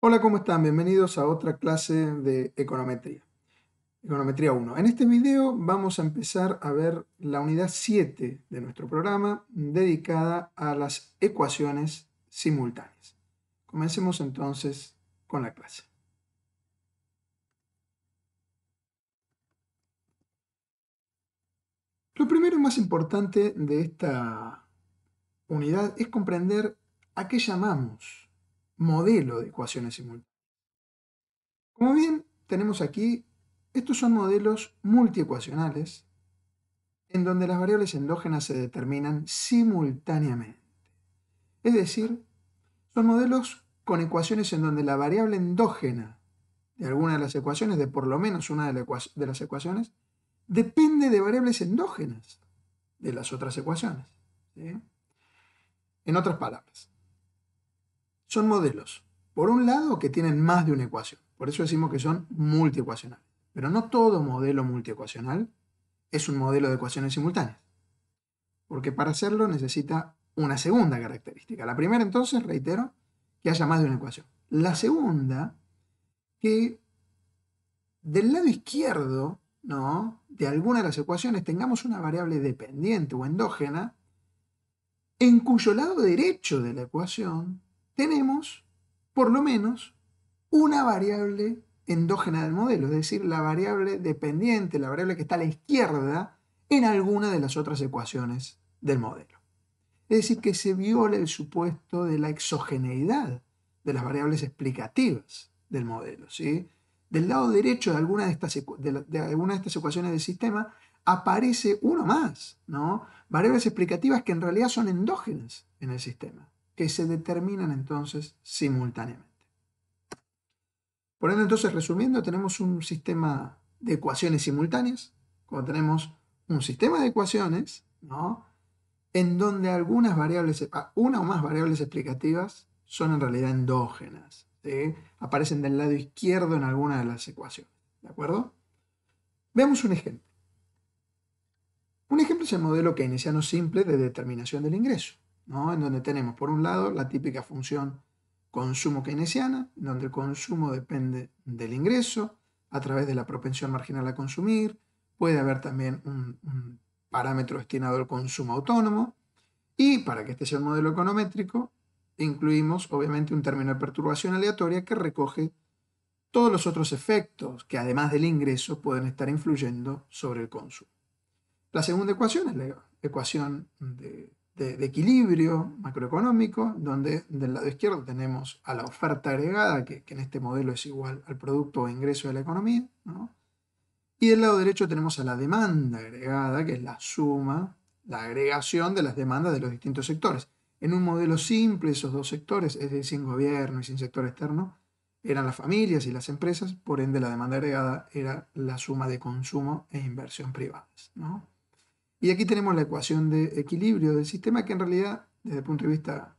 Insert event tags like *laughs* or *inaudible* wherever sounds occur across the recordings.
Hola, ¿cómo están? Bienvenidos a otra clase de econometría. Econometría 1. En este video vamos a empezar a ver la unidad 7 de nuestro programa dedicada a las ecuaciones simultáneas. Comencemos entonces con la clase. Lo primero y más importante de esta unidad es comprender a qué llamamos modelo de ecuaciones simultáneas. Como bien tenemos aquí, estos son modelos multiecuacionales en donde las variables endógenas se determinan simultáneamente. Es decir, son modelos con ecuaciones en donde la variable endógena de alguna de las ecuaciones, de por lo menos una de las ecuaciones, depende de variables endógenas de las otras ecuaciones. En otras palabras, son modelos, por un lado, que tienen más de una ecuación. Por eso decimos que son multiecuacionales. Pero no todo modelo multiecuacional es un modelo de ecuaciones simultáneas. Porque para hacerlo necesita una segunda característica. La primera, entonces, reitero, que haya más de una ecuación. La segunda, que del lado izquierdo, ¿no? De alguna de las ecuaciones tengamos una variable dependiente o endógena en cuyo lado derecho de la ecuación tenemos por lo menos una variable endógena del modelo, es decir, la variable dependiente, la variable que está a la izquierda en alguna de las otras ecuaciones del modelo. Es decir, que se viola el supuesto de la exogeneidad de las variables explicativas del modelo. Del lado derecho de alguna de, estas alguna de estas ecuaciones del sistema aparece uno más, ¿no? Variables explicativas que en realidad son endógenas en el sistema que se determinan entonces simultáneamente. Por ende, entonces, resumiendo, tenemos un sistema de ecuaciones simultáneas, como tenemos un sistema de ecuaciones, ¿no? En donde algunas variables, ah, una o más variables explicativas son en realidad endógenas, aparecen del lado izquierdo en alguna de las ecuaciones, ¿de acuerdo? Vemos un ejemplo. Un ejemplo es el modelo keynesiano simple de determinación del ingreso. En donde tenemos, por un lado, la típica función consumo keynesiana, donde el consumo depende del ingreso, a través de la propensión marginal a consumir, puede haber también un, parámetro destinado al consumo autónomo, y para que este sea un modelo econométrico, incluimos obviamente un término de perturbación aleatoria que recoge todos los otros efectos que además del ingreso pueden estar influyendo sobre el consumo. La segunda ecuación es la ecuación de de, equilibrio macroeconómico, donde del lado izquierdo tenemos a la oferta agregada, que, en este modelo es igual al producto o ingreso de la economía, ¿no? y del lado derecho tenemos a la demanda agregada, que es la suma, la agregación de las demandas de los distintos sectores. En un modelo simple, esos dos sectores, es decir, sin gobierno y sin sector externo, eran las familias y las empresas, por ende la demanda agregada era la suma de consumo e inversión privadas. ¿no? Y aquí tenemos la ecuación de equilibrio del sistema, que en realidad, desde el punto de vista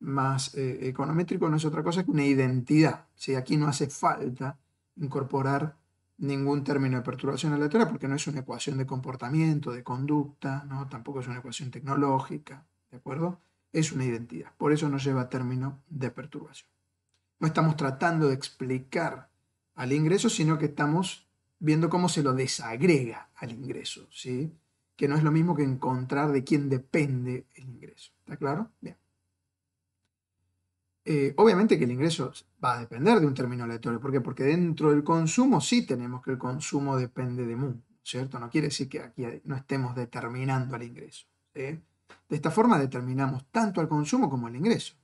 más eh, econométrico, no es otra cosa que una identidad. Aquí no hace falta incorporar ningún término de perturbación aleatoria porque no es una ecuación de comportamiento, de conducta, ¿no? tampoco es una ecuación tecnológica, ¿de acuerdo? Es una identidad, por eso no lleva término de perturbación. No estamos tratando de explicar al ingreso, sino que estamos viendo cómo se lo desagrega al ingreso, ¿sí? que no es lo mismo que encontrar de quién depende el ingreso. ¿Está claro? Bien. Eh, obviamente que el ingreso va a depender de un término aleatorio. ¿Por qué? Porque dentro del consumo sí tenemos que el consumo depende de mu, ¿cierto? No quiere decir que aquí no estemos determinando el ingreso. De esta forma determinamos tanto el consumo como el ingreso,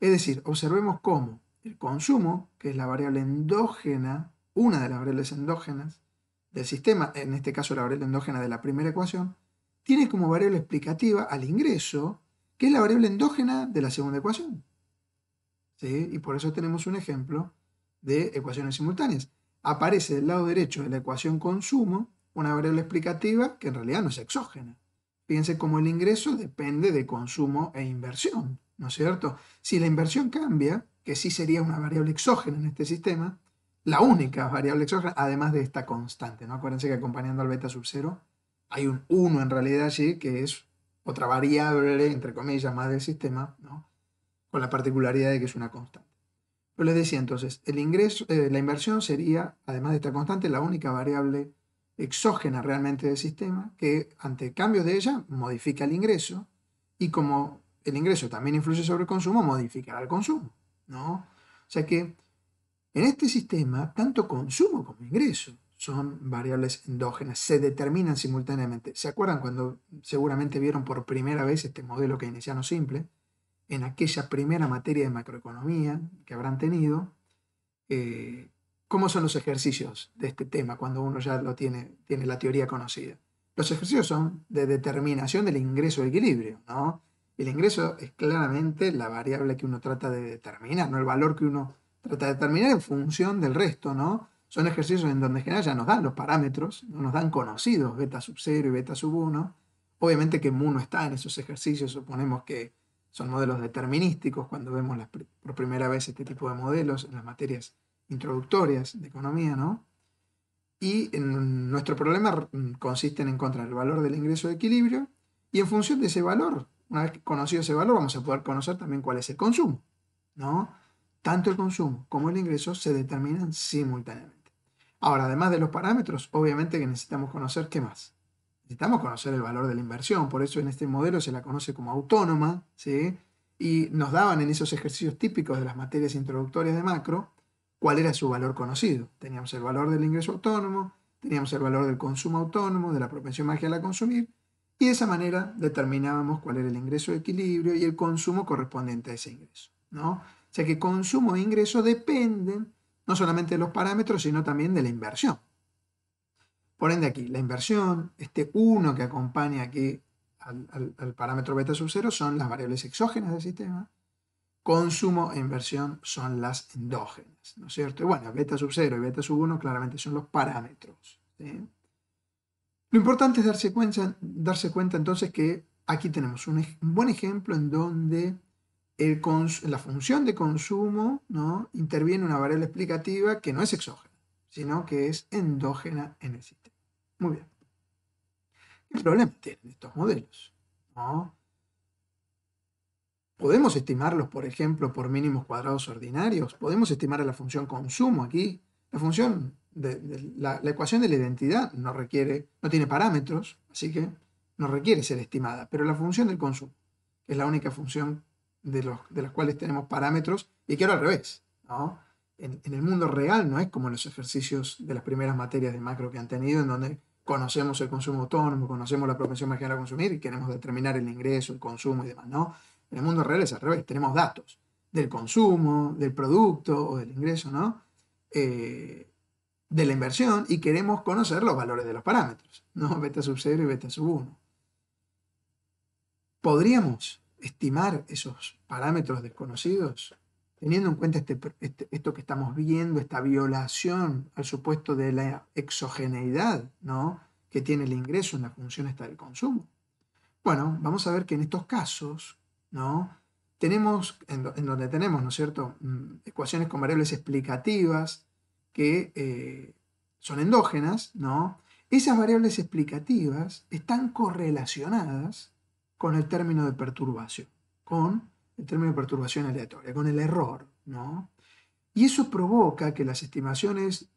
Es decir, observemos cómo el consumo, que es la variable endógena, una de las variables endógenas, del sistema, en este caso la variable endógena de la primera ecuación, tiene como variable explicativa al ingreso, que es la variable endógena de la segunda ecuación. ¿Sí? Y por eso tenemos un ejemplo de ecuaciones simultáneas. Aparece del lado derecho de la ecuación consumo una variable explicativa que en realidad no es exógena. Fíjense cómo el ingreso depende de consumo e inversión, ¿no es cierto? Si la inversión cambia, que sí sería una variable exógena en este sistema, la única variable exógena, además de esta constante. ¿no? Acuérdense que acompañando al beta sub 0 hay un 1 en realidad allí, que es otra variable, entre comillas, más del sistema, ¿no? con la particularidad de que es una constante. Pero les decía entonces, el ingreso, eh, la inversión sería, además de esta constante, la única variable exógena realmente del sistema, que ante cambios de ella modifica el ingreso, y como el ingreso también influye sobre el consumo, modificará el consumo. ¿no? O sea que en este sistema, tanto consumo como ingreso son variables endógenas, se determinan simultáneamente. ¿Se acuerdan cuando seguramente vieron por primera vez este modelo que keynesiano simple? En aquella primera materia de macroeconomía que habrán tenido, eh, ¿cómo son los ejercicios de este tema cuando uno ya lo tiene, tiene la teoría conocida? Los ejercicios son de determinación del ingreso de equilibrio, ¿no? El ingreso es claramente la variable que uno trata de determinar, no el valor que uno trata de determinar en función del resto, ¿no? Son ejercicios en donde en general ya nos dan los parámetros, nos dan conocidos, beta sub 0 y beta sub 1. Obviamente que mu no está en esos ejercicios, suponemos que son modelos determinísticos cuando vemos por primera vez este tipo de modelos en las materias introductorias de economía, ¿no? Y nuestro problema consiste en encontrar el valor del ingreso de equilibrio y en función de ese valor, una vez conocido ese valor, vamos a poder conocer también cuál es el consumo, ¿no? Tanto el consumo como el ingreso se determinan simultáneamente. Ahora, además de los parámetros, obviamente que necesitamos conocer qué más. Necesitamos conocer el valor de la inversión, por eso en este modelo se la conoce como autónoma, ¿sí? y nos daban en esos ejercicios típicos de las materias introductorias de macro cuál era su valor conocido. Teníamos el valor del ingreso autónomo, teníamos el valor del consumo autónomo, de la propensión marginal a consumir, y de esa manera determinábamos cuál era el ingreso de equilibrio y el consumo correspondiente a ese ingreso. ¿no? O sea que consumo e ingreso dependen no solamente de los parámetros, sino también de la inversión. Por ende aquí, la inversión, este 1 que acompaña aquí al, parámetro beta sub 0 son las variables exógenas del sistema. Consumo e inversión son las endógenas, ¿no es cierto? Y bueno, beta sub 0 y beta sub 1 claramente son los parámetros. Lo importante es darse cuenta, darse cuenta entonces que aquí tenemos un buen ejemplo en donde el la función de consumo ¿no? interviene una variable explicativa que no es exógena, sino que es endógena en el sistema. Muy bien. ¿Qué problema tienen estos modelos? ¿Podemos estimarlos, por ejemplo, por mínimos cuadrados ordinarios? ¿Podemos estimar a la función consumo aquí? La función, la, ecuación de la identidad no requiere, no tiene parámetros, así que no requiere ser estimada, pero la función del consumo, es la única función de, los, las cuales tenemos parámetros, y quiero al revés, En, el mundo real no es como los ejercicios de las primeras materias de macro que han tenido, en donde conocemos el consumo autónomo, conocemos la propensión marginal a consumir y queremos determinar el ingreso, el consumo y demás, ¿no? En el mundo real es al revés, tenemos datos del consumo, del producto o del ingreso, ¿no? Eh, de la inversión y queremos conocer los valores de los parámetros, ¿no? Beta sub 0 y beta sub 1. Podríamos estimar esos parámetros desconocidos, teniendo en cuenta este, este, esto que estamos viendo, esta violación al supuesto de la exogeneidad que tiene el ingreso en la función esta del consumo. Bueno, vamos a ver que en estos casos, ¿no? Tenemos, en, donde tenemos, ¿no es cierto?, mm, ecuaciones con variables explicativas que eh, son endógenas, ¿no? Esas variables explicativas están correlacionadas con el término de perturbación, con el término de perturbación aleatoria, con el error, Y eso provoca que las estimaciones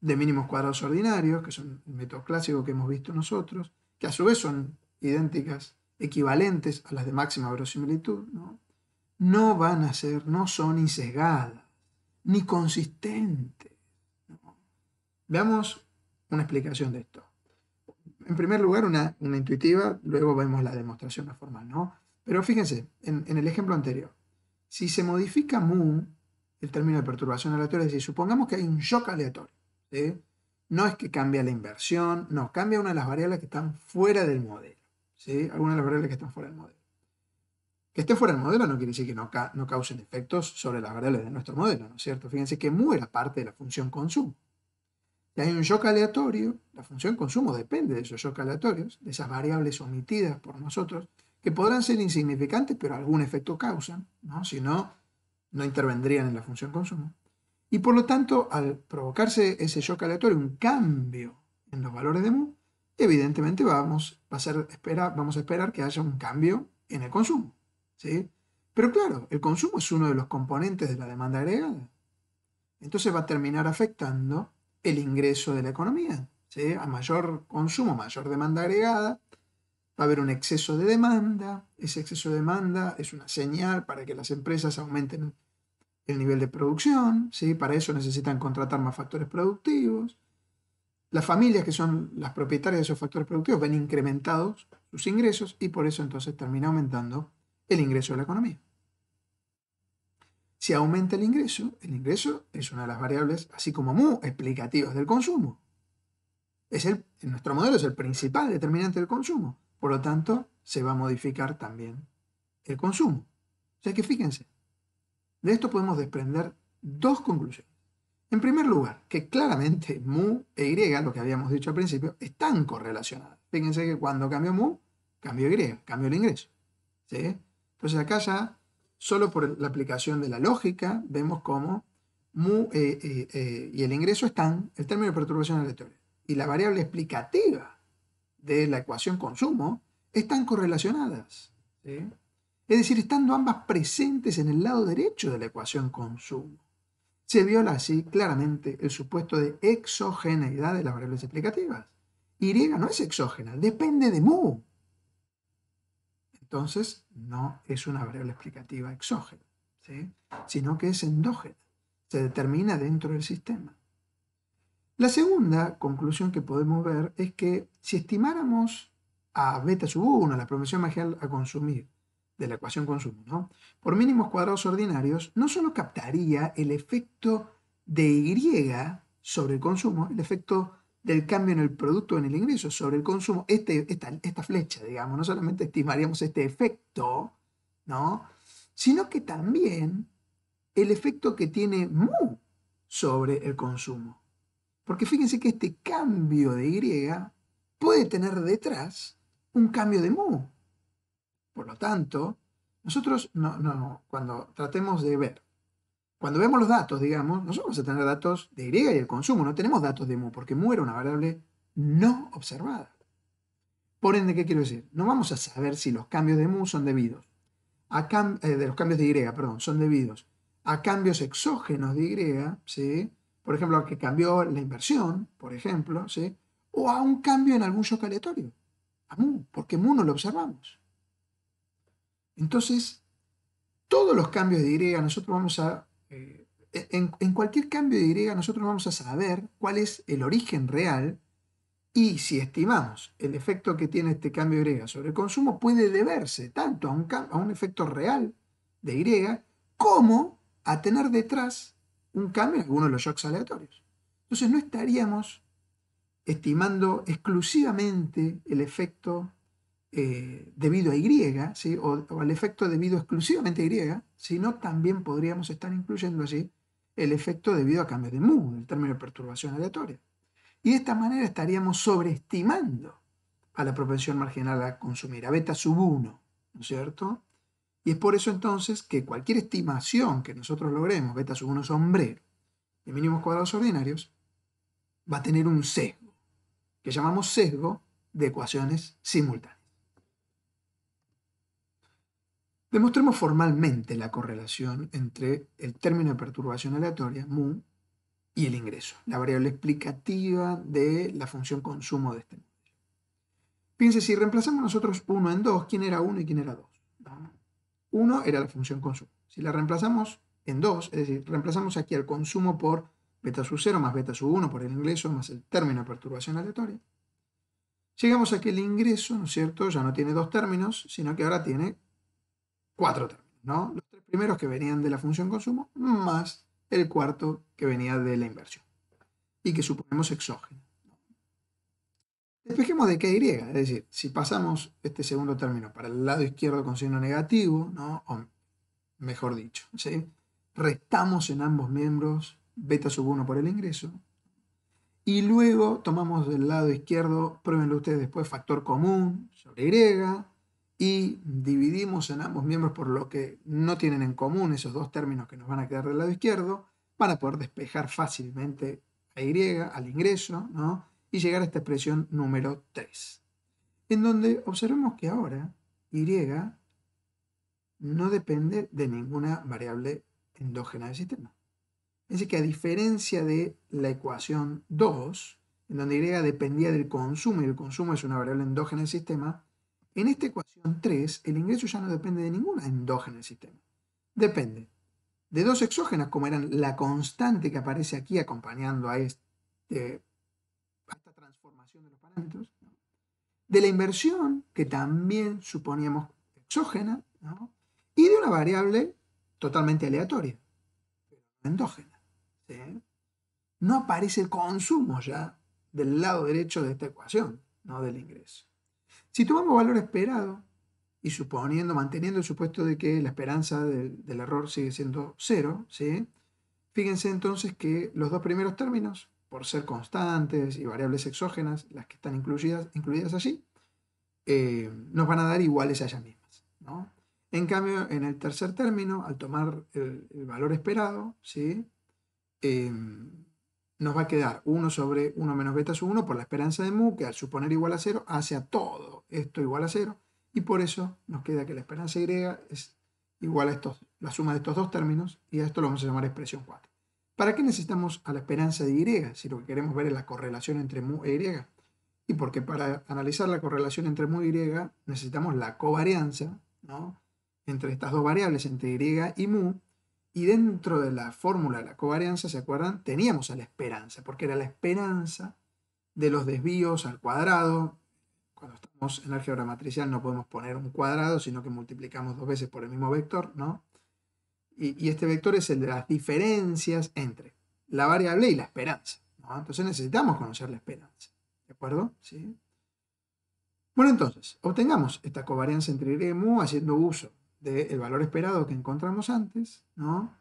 de mínimos cuadrados ordinarios, que son el método clásico que hemos visto nosotros, que a su vez son idénticas, equivalentes a las de máxima verosimilitud, ¿no? van a ser, no son insesgadas, ni consistentes. Veamos una explicación de esto en primer lugar una, intuitiva, luego vemos la demostración más formal, ¿no? Pero fíjense, en, el ejemplo anterior, si se modifica mu, el término de perturbación aleatoria, es decir, supongamos que hay un shock aleatorio, ¿sí? No es que cambia la inversión, no, cambia una de las variables que están fuera del modelo, ¿sí? Alguna de las variables que están fuera del modelo. Que esté fuera del modelo no quiere decir que no, no causen efectos sobre las variables de nuestro modelo, ¿no es cierto? Fíjense que mu era parte de la función consumo hay un shock aleatorio, la función consumo depende de esos shocks aleatorios, de esas variables omitidas por nosotros, que podrán ser insignificantes, pero algún efecto causan, ¿no? si no, no intervendrían en la función consumo. Y por lo tanto, al provocarse ese shock aleatorio, un cambio en los valores de mu, evidentemente vamos a, ser espera, vamos a esperar que haya un cambio en el consumo. ¿sí? Pero claro, el consumo es uno de los componentes de la demanda agregada. Entonces va a terminar afectando el ingreso de la economía. ¿sí? A mayor consumo, mayor demanda agregada, va a haber un exceso de demanda. Ese exceso de demanda es una señal para que las empresas aumenten el nivel de producción. ¿sí? Para eso necesitan contratar más factores productivos. Las familias que son las propietarias de esos factores productivos ven incrementados sus ingresos y por eso entonces termina aumentando el ingreso de la economía. Si aumenta el ingreso, el ingreso es una de las variables, así como mu, explicativas del consumo. Es en nuestro modelo es el principal determinante del consumo. Por lo tanto, se va a modificar también el consumo. O sea que fíjense, de esto podemos desprender dos conclusiones. En primer lugar, que claramente mu e y, lo que habíamos dicho al principio, están correlacionadas. Fíjense que cuando cambio mu, cambio y, cambio el ingreso. ¿sí? Entonces acá ya Solo por la aplicación de la lógica vemos cómo mu eh, eh, eh, y el ingreso están, el término de perturbación aleatoria y la variable explicativa de la ecuación consumo están correlacionadas. Es decir, estando ambas presentes en el lado derecho de la ecuación consumo. Se viola así claramente el supuesto de exogeneidad de las variables explicativas. Y no es exógena, depende de mu. Entonces, no es una variable explicativa exógena, sino que es endógena, se determina dentro del sistema. La segunda conclusión que podemos ver es que si estimáramos a beta sub 1, la promoción marginal a consumir, de la ecuación consumo, por mínimos cuadrados ordinarios, no solo captaría el efecto de Y sobre el consumo, el efecto del cambio en el producto, en el ingreso sobre el consumo, este, esta, esta flecha, digamos, no solamente estimaríamos este efecto, ¿no? sino que también el efecto que tiene mu sobre el consumo. Porque fíjense que este cambio de Y puede tener detrás un cambio de mu. Por lo tanto, nosotros no, no, cuando tratemos de ver cuando vemos los datos, digamos, nosotros vamos a tener datos de Y y el consumo, no tenemos datos de mu, porque mu era una variable no observada. Por ende, ¿qué quiero decir? No vamos a saber si los cambios de mu son debidos, a eh, de los cambios de Y, perdón, son debidos a cambios exógenos de Y, ¿sí? por ejemplo, a que cambió la inversión, por ejemplo, ¿sí? o a un cambio en algún shock aleatorio, a mu, porque mu no lo observamos. Entonces, todos los cambios de Y nosotros vamos a eh, en, cualquier cambio de Y nosotros vamos a saber cuál es el origen real y si estimamos el efecto que tiene este cambio de Y sobre el consumo puede deberse tanto a un, a un efecto real de Y como a tener detrás un cambio en alguno de los shocks aleatorios. Entonces no estaríamos estimando exclusivamente el efecto eh, debido a Y, o, al efecto debido exclusivamente a Y, sino también podríamos estar incluyendo allí el efecto debido a cambio de mu, el término de perturbación aleatoria. Y de esta manera estaríamos sobreestimando a la propensión marginal a consumir, a beta sub 1, ¿no es cierto? Y es por eso entonces que cualquier estimación que nosotros logremos, beta sub 1 sombrero, de mínimos cuadrados ordinarios, va a tener un sesgo, que llamamos sesgo de ecuaciones simultáneas. Demostremos formalmente la correlación entre el término de perturbación aleatoria, mu, y el ingreso, la variable explicativa de la función consumo de este modelo. Piense, si reemplazamos nosotros 1 en 2, ¿quién era 1 y quién era 2? 1 era la función consumo. Si la reemplazamos en 2, es decir, reemplazamos aquí al consumo por beta sub 0 más beta sub 1 por el ingreso más el término de perturbación aleatoria, llegamos a que el ingreso, ¿no es cierto?, ya no tiene dos términos, sino que ahora tiene cuatro términos, ¿no? Los tres primeros que venían de la función consumo más el cuarto que venía de la inversión y que suponemos exógeno. Despejemos de qué y, es decir, si pasamos este segundo término para el lado izquierdo con signo negativo, ¿no? o mejor dicho, ¿sí? restamos en ambos miembros beta sub 1 por el ingreso y luego tomamos del lado izquierdo, pruébenlo ustedes después, factor común sobre y, y dividimos en ambos miembros por lo que no tienen en común esos dos términos que nos van a quedar del lado izquierdo, para poder despejar fácilmente a Y al ingreso ¿no? y llegar a esta expresión número 3, en donde observemos que ahora Y no depende de ninguna variable endógena del sistema. Es decir, que a diferencia de la ecuación 2, en donde Y dependía del consumo y el consumo es una variable endógena del sistema, en esta ecuación 3, el ingreso ya no depende de ninguna endógena del sistema. Depende de dos exógenas, como eran la constante que aparece aquí acompañando a, este, esta transformación de los parámetros, de la inversión, que también suponíamos exógena, y de una variable totalmente aleatoria, endógena. No aparece el consumo ya del lado derecho de esta ecuación, no del ingreso. Si tomamos valor esperado y suponiendo, manteniendo el supuesto de que la esperanza del, error sigue siendo cero, ¿sí? fíjense entonces que los dos primeros términos, por ser constantes y variables exógenas, las que están incluidas, incluidas allí, eh, nos van a dar iguales a ellas mismas. ¿no? En cambio, en el tercer término, al tomar el, valor esperado, ¿sí? Eh, nos va a quedar 1 sobre 1 menos beta sub 1 por la esperanza de mu, que al suponer igual a 0 hace a todo esto igual a 0, y por eso nos queda que la esperanza de y es igual a esto, la suma de estos dos términos, y a esto lo vamos a llamar expresión 4. ¿Para qué necesitamos a la esperanza de y si lo que queremos ver es la correlación entre mu e y? Y porque para analizar la correlación entre mu y necesitamos la covarianza entre estas dos variables, entre y y mu, y dentro de la fórmula de la covarianza, ¿se acuerdan? Teníamos a la esperanza, porque era la esperanza de los desvíos al cuadrado. Cuando estamos en álgebra matricial no podemos poner un cuadrado, sino que multiplicamos dos veces por el mismo vector, ¿no? Y, este vector es el de las diferencias entre la variable y la esperanza, Entonces necesitamos conocer la esperanza, ¿de acuerdo? ¿Sí? Bueno, entonces, obtengamos esta covarianza entre y haciendo uso del valor esperado que encontramos antes, ¿no?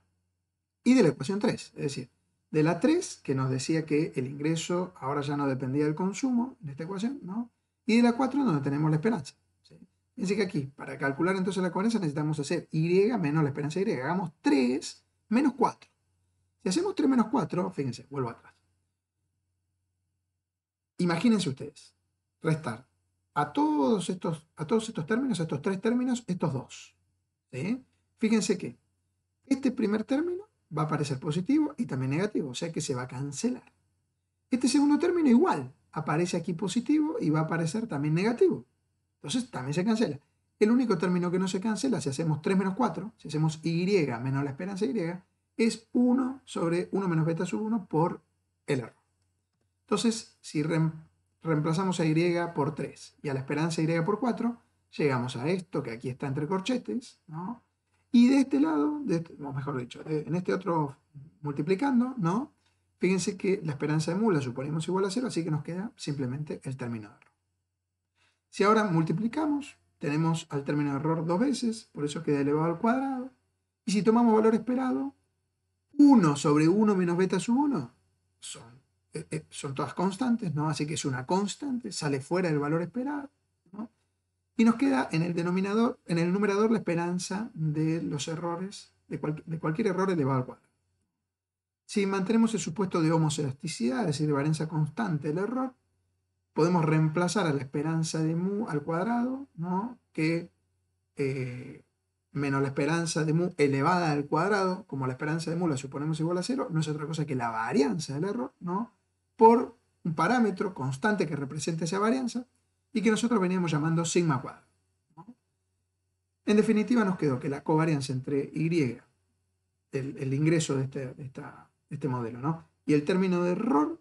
Y de la ecuación 3, es decir, de la 3, que nos decía que el ingreso ahora ya no dependía del consumo en esta ecuación, ¿no? Y de la 4, donde tenemos la esperanza. ¿sí? Fíjense que aquí, para calcular entonces la coherencia, necesitamos hacer y menos la esperanza y. Hagamos 3 menos 4. Si hacemos 3 menos 4, fíjense, vuelvo atrás. Imagínense ustedes, restar a todos estos, a todos estos términos, a estos tres términos, estos dos. ¿eh? Fíjense que este primer término va a aparecer positivo y también negativo, o sea que se va a cancelar. Este segundo término igual, aparece aquí positivo y va a aparecer también negativo. Entonces también se cancela. El único término que no se cancela, si hacemos 3 menos 4, si hacemos y menos la esperanza y, es 1 sobre 1 menos beta sub 1 por el error. Entonces, si reemplazamos a y por 3 y a la esperanza y por 4, llegamos a esto, que aquí está entre corchetes, ¿no? Y de este lado, este, o mejor dicho, en este otro multiplicando, ¿no? Fíjense que la esperanza de mu la suponemos igual a cero, así que nos queda simplemente el término de error. Si ahora multiplicamos, tenemos al término de error dos veces, por eso queda elevado al cuadrado. Y si tomamos valor esperado, 1 sobre 1 menos beta sub 1 son, eh, eh, son todas constantes, ¿no? Así que es una constante, sale fuera del valor esperado. Y nos queda en el denominador, en el numerador, la esperanza de los errores, de, cualquier error elevado al cuadrado. Si mantenemos el supuesto de homocelasticidad, es decir, de varianza constante del error, podemos reemplazar a la esperanza de mu al cuadrado, ¿no? que eh, menos la esperanza de mu elevada al cuadrado, como la esperanza de mu la suponemos igual a cero, no es otra cosa que la varianza del error, ¿no? por un parámetro constante que represente esa varianza, y que nosotros veníamos llamando sigma cuadrado. En definitiva, nos quedó que la covarianza entre Y, el, ingreso este, de este, modelo, ¿no? y el término de error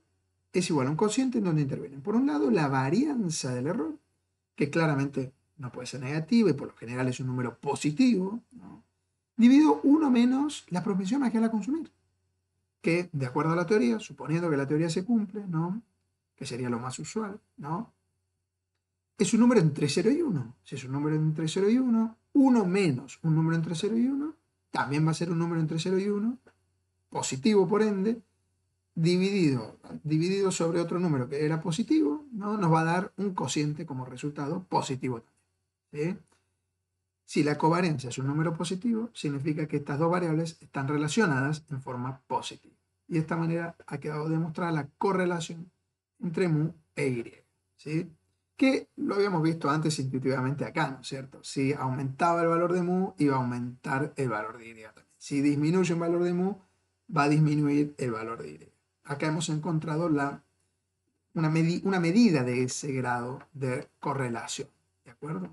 es igual a un cociente en donde intervienen, por un lado, la varianza del error, que claramente no puede ser negativa y por lo general es un número positivo, ¿no? dividido 1 menos la propensión que a consumir, que de acuerdo a la teoría, suponiendo que la teoría se cumple, ¿no? que sería lo más usual, ¿no? es un número entre 0 y 1. Si es un número entre 0 y 1, 1 menos un número entre 0 y 1, también va a ser un número entre 0 y 1, positivo por ende, dividido, dividido sobre otro número que era positivo, ¿no? nos va a dar un cociente como resultado positivo también. Si la covarencia es un número positivo, significa que estas dos variables están relacionadas en forma positiva. Y de esta manera ha quedado demostrada la correlación entre mu e y que lo habíamos visto antes intuitivamente acá, ¿no es cierto? Si aumentaba el valor de mu, iba a aumentar el valor de y también. Si disminuye el valor de mu, va a disminuir el valor de y. Acá hemos encontrado la, una, una medida de ese grado de correlación, ¿de acuerdo?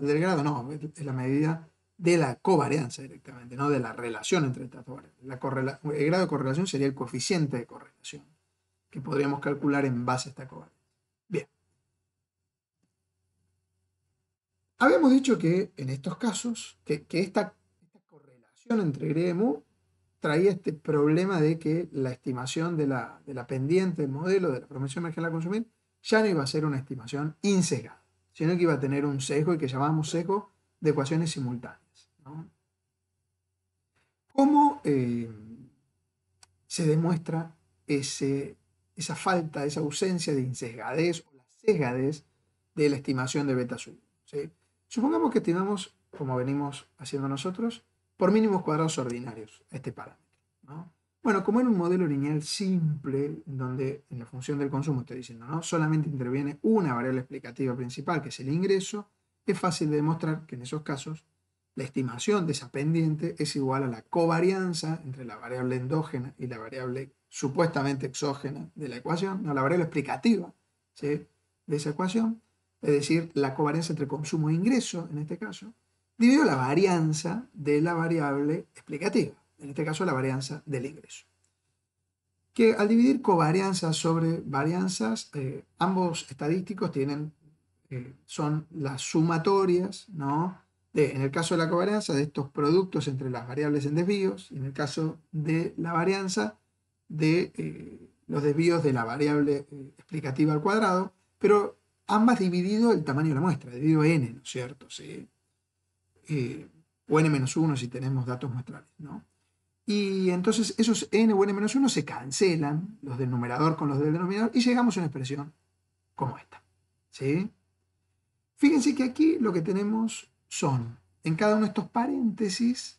del grado no, es la medida de la covarianza directamente, no de la relación entre estas dos variables. el grado de correlación sería el coeficiente de correlación, que podríamos calcular en base a esta covarianza. Habíamos dicho que en estos casos, que, esta, correlación entre gremo traía este problema de que la estimación de la, pendiente del modelo de la promoción marginal a consumir ya no iba a ser una estimación insegada, sino que iba a tener un sesgo y que llamamos sesgo de ecuaciones simultáneas. ¿Cómo eh, se demuestra ese, esa falta, esa ausencia de insesgadez o la sesgadez de la estimación de beta sub? ¿sí? Supongamos que estimamos, como venimos haciendo nosotros, por mínimos cuadrados ordinarios este parámetro. Bueno, como en un modelo lineal simple, donde en la función del consumo, estoy diciendo, ¿no? solamente interviene una variable explicativa principal, que es el ingreso, es fácil de demostrar que en esos casos la estimación de esa pendiente es igual a la covarianza entre la variable endógena y la variable supuestamente exógena de la ecuación, no, la variable explicativa ¿sí? de esa ecuación, es decir, la covarianza entre consumo e ingreso, en este caso, divido la varianza de la variable explicativa, en este caso la varianza del ingreso. Que al dividir covarianzas sobre varianzas, eh, ambos estadísticos tienen, eh, son las sumatorias, ¿no? en el caso de la covarianza, de estos productos entre las variables en desvíos, y en el caso de la varianza, de eh, los desvíos de la variable explicativa al cuadrado, pero ambas dividido el tamaño de la muestra, dividido n, ¿no es cierto? Sí. Eh, o n-1 si tenemos datos muestrales, ¿no? Y entonces esos n o n-1 se cancelan, los del numerador con los del denominador, y llegamos a una expresión como esta. ¿sí? Fíjense que aquí lo que tenemos son, en cada uno de estos paréntesis,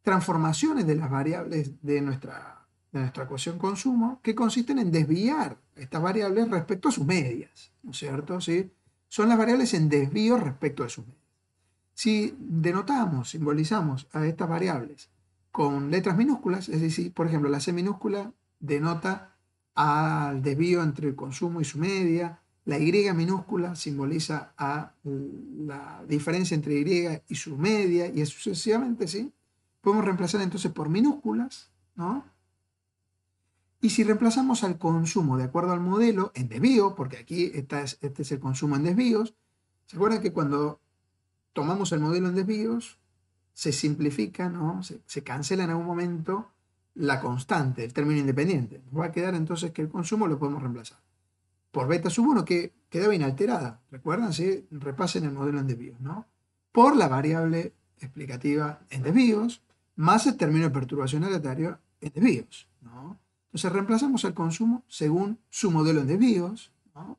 transformaciones de las variables de nuestra, de nuestra ecuación consumo que consisten en desviar estas variables respecto a sus medias, ¿no es cierto? ¿Sí? Son las variables en desvío respecto a sus medias. Si denotamos, simbolizamos a estas variables con letras minúsculas, es decir, por ejemplo, la C minúscula denota al desvío entre el consumo y su media, la Y minúscula simboliza a la diferencia entre Y y su media, y sucesivamente, ¿sí? Podemos reemplazar entonces por minúsculas, ¿no? Y si reemplazamos al consumo de acuerdo al modelo en desvío, porque aquí este es el consumo en desvíos, ¿se acuerdan que cuando tomamos el modelo en desvíos, se simplifica, ¿no? se, cancela en algún momento la constante, el término independiente? va a quedar entonces que el consumo lo podemos reemplazar por beta sub 1 que quedaba inalterada. ¿Recuerdan? Sí? Repasen el modelo en desvíos, ¿no? Por la variable explicativa en desvíos, más el término de perturbación aleatoria en desvíos, ¿no? Entonces reemplazamos el consumo según su modelo de envíos. ¿no?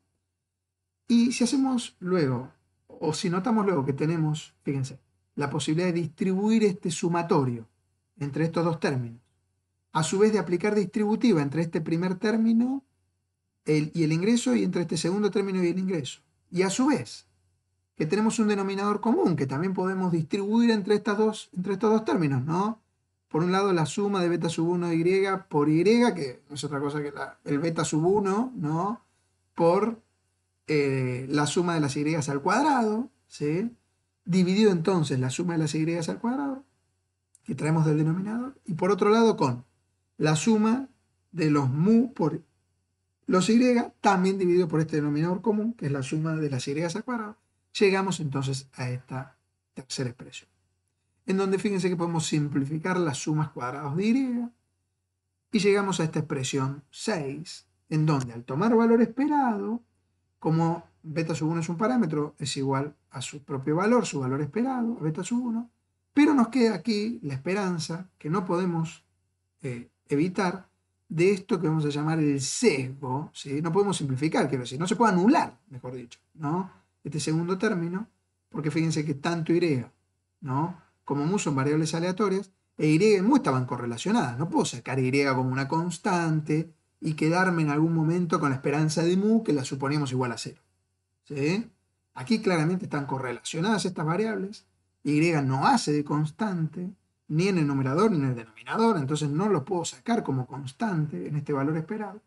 Y si hacemos luego, o si notamos luego que tenemos, fíjense, la posibilidad de distribuir este sumatorio entre estos dos términos, a su vez de aplicar distributiva entre este primer término y el ingreso y entre este segundo término y el ingreso. Y a su vez, que tenemos un denominador común que también podemos distribuir entre, dos, entre estos dos términos, ¿no? por un lado la suma de beta sub 1 y por y, que no es otra cosa que el beta sub 1, ¿no? Por eh, la suma de las y al cuadrado, ¿sí? Dividido entonces la suma de las y al cuadrado, que traemos del denominador, y por otro lado con la suma de los mu por los y, también dividido por este denominador común, que es la suma de las y al cuadrado, llegamos entonces a esta tercera expresión en donde fíjense que podemos simplificar las sumas cuadradas de y y llegamos a esta expresión 6, en donde al tomar valor esperado, como beta sub 1 es un parámetro, es igual a su propio valor, su valor esperado, beta sub 1, pero nos queda aquí la esperanza que no podemos eh, evitar de esto que vamos a llamar el sesgo, ¿sí? no podemos simplificar, quiero decir, no se puede anular, mejor dicho, ¿no? este segundo término, porque fíjense que tanto Y, ¿no? como mu son variables aleatorias, e y mu estaban correlacionadas. No puedo sacar y como una constante y quedarme en algún momento con la esperanza de mu que la suponíamos igual a cero. Aquí claramente están correlacionadas estas variables. Y no hace de constante, ni en el numerador ni en el denominador, entonces no lo puedo sacar como constante en este valor esperado.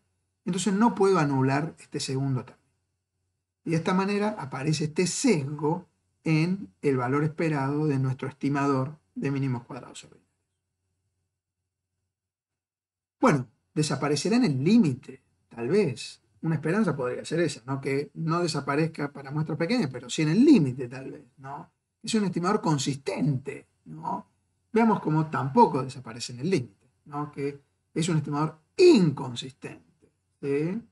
Entonces no puedo anular este segundo término. Y de esta manera aparece este sesgo en el valor esperado de nuestro estimador de mínimos cuadrados Bueno, desaparecerá en el límite, tal vez. Una esperanza podría ser esa, ¿no? Que no desaparezca para muestras pequeñas, pero sí en el límite, tal vez, ¿no? Es un estimador consistente, ¿no? Veamos cómo tampoco desaparece en el límite, ¿no? Que es un estimador inconsistente, ¿sí?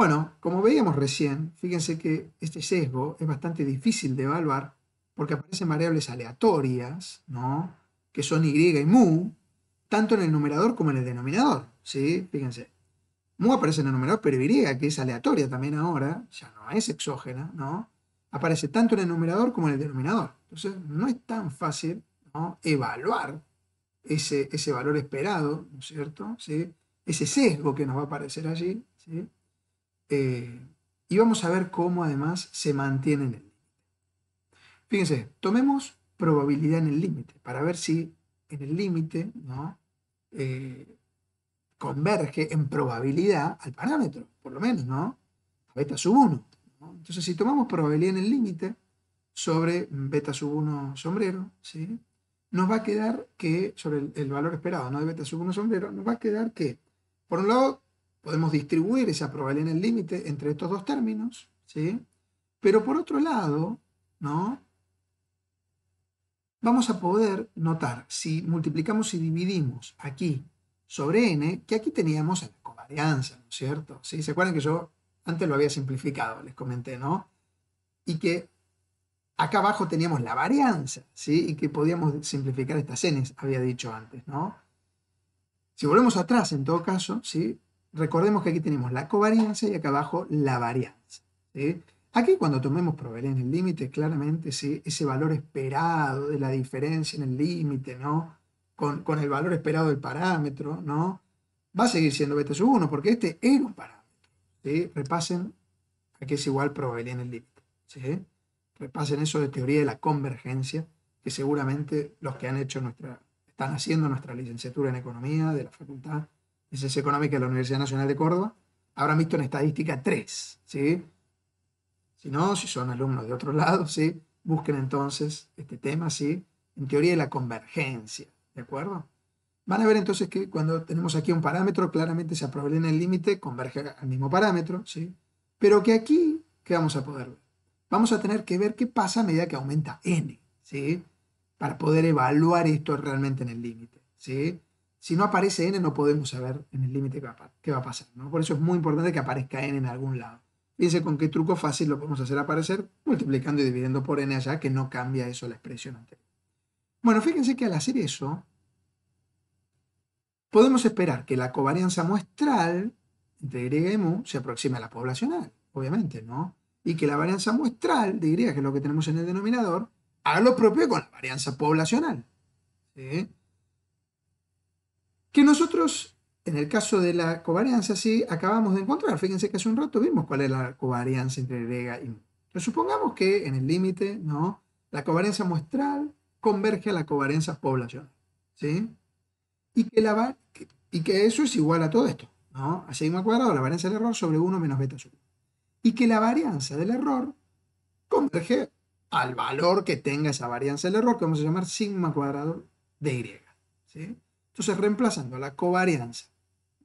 Bueno, como veíamos recién, fíjense que este sesgo es bastante difícil de evaluar porque aparecen variables aleatorias, ¿no? Que son y y mu, tanto en el numerador como en el denominador, ¿sí? Fíjense, mu aparece en el numerador, pero y, que es aleatoria también ahora, ya no es exógena, ¿no? Aparece tanto en el numerador como en el denominador. Entonces, no es tan fácil evaluar ese, valor esperado, ¿no es cierto? ¿Sí? Ese sesgo que nos va a aparecer allí, ¿sí? Eh, y vamos a ver cómo además se mantiene en el límite. Fíjense, tomemos probabilidad en el límite para ver si en el límite eh, converge en probabilidad al parámetro, por lo menos, ¿no? beta sub 1. Entonces, si tomamos probabilidad en el límite sobre beta sub 1 sombrero, ¿sí? nos va a quedar que, sobre el, valor esperado ¿no? de beta sub 1 sombrero, nos va a quedar que, por un lado, Podemos distribuir esa probabilidad en el límite entre estos dos términos, ¿sí? Pero por otro lado, ¿no? Vamos a poder notar, si multiplicamos y dividimos aquí sobre n, que aquí teníamos la covarianza, ¿no es cierto? ¿Sí? ¿Se acuerdan que yo antes lo había simplificado, les comenté, ¿no? Y que acá abajo teníamos la varianza, ¿sí? Y que podíamos simplificar estas n, había dicho antes, ¿no? Si volvemos atrás, en todo caso, ¿sí? Recordemos que aquí tenemos la covarianza y acá abajo la varianza. Aquí cuando tomemos probabilidad en el límite, claramente ese valor esperado de la diferencia en el límite, ¿no? Con, el valor esperado del parámetro, ¿no? Va a seguir siendo beta sub 1 porque este era un parámetro. Repasen, aquí es igual probabilidad en el límite. Repasen eso de teoría de la convergencia, que seguramente los que han hecho nuestra, están haciendo nuestra licenciatura en economía de la facultad es Económica de la Universidad Nacional de Córdoba, habrán visto en estadística 3, ¿sí? Si no, si son alumnos de otro lado, ¿sí? Busquen entonces este tema, ¿sí? En teoría de la convergencia, ¿de acuerdo? Van a ver entonces que cuando tenemos aquí un parámetro, claramente se aprovecha en el límite converge al mismo parámetro, ¿sí? Pero que aquí, ¿qué vamos a poder ver? Vamos a tener que ver qué pasa a medida que aumenta n, ¿sí? Para poder evaluar esto realmente en el límite, ¿sí? si no aparece n, no podemos saber en el límite qué va a pasar. Por eso es muy importante que aparezca n en algún lado. Fíjense con qué truco fácil lo podemos hacer aparecer, multiplicando y dividiendo por n allá, que no cambia eso la expresión anterior. Bueno, fíjense que al hacer eso, podemos esperar que la covarianza muestral entre y mu se aproxime a la poblacional, obviamente, ¿no? Y que la varianza muestral de y, que es lo que tenemos en el denominador, haga lo propio con la varianza poblacional. ¿sí? que nosotros, en el caso de la covarianza, sí acabamos de encontrar. Fíjense que hace un rato vimos cuál es la covarianza entre Y y Pero supongamos que en el límite, ¿no? La covarianza muestral converge a la covarianza poblacional, ¿sí? Y que, la, y que eso es igual a todo esto, ¿no? A sigma cuadrado, la varianza del error sobre 1 menos beta sub. Y que la varianza del error converge al valor que tenga esa varianza del error, que vamos a llamar sigma cuadrado de y, ¿sí? Entonces, reemplazando la covarianza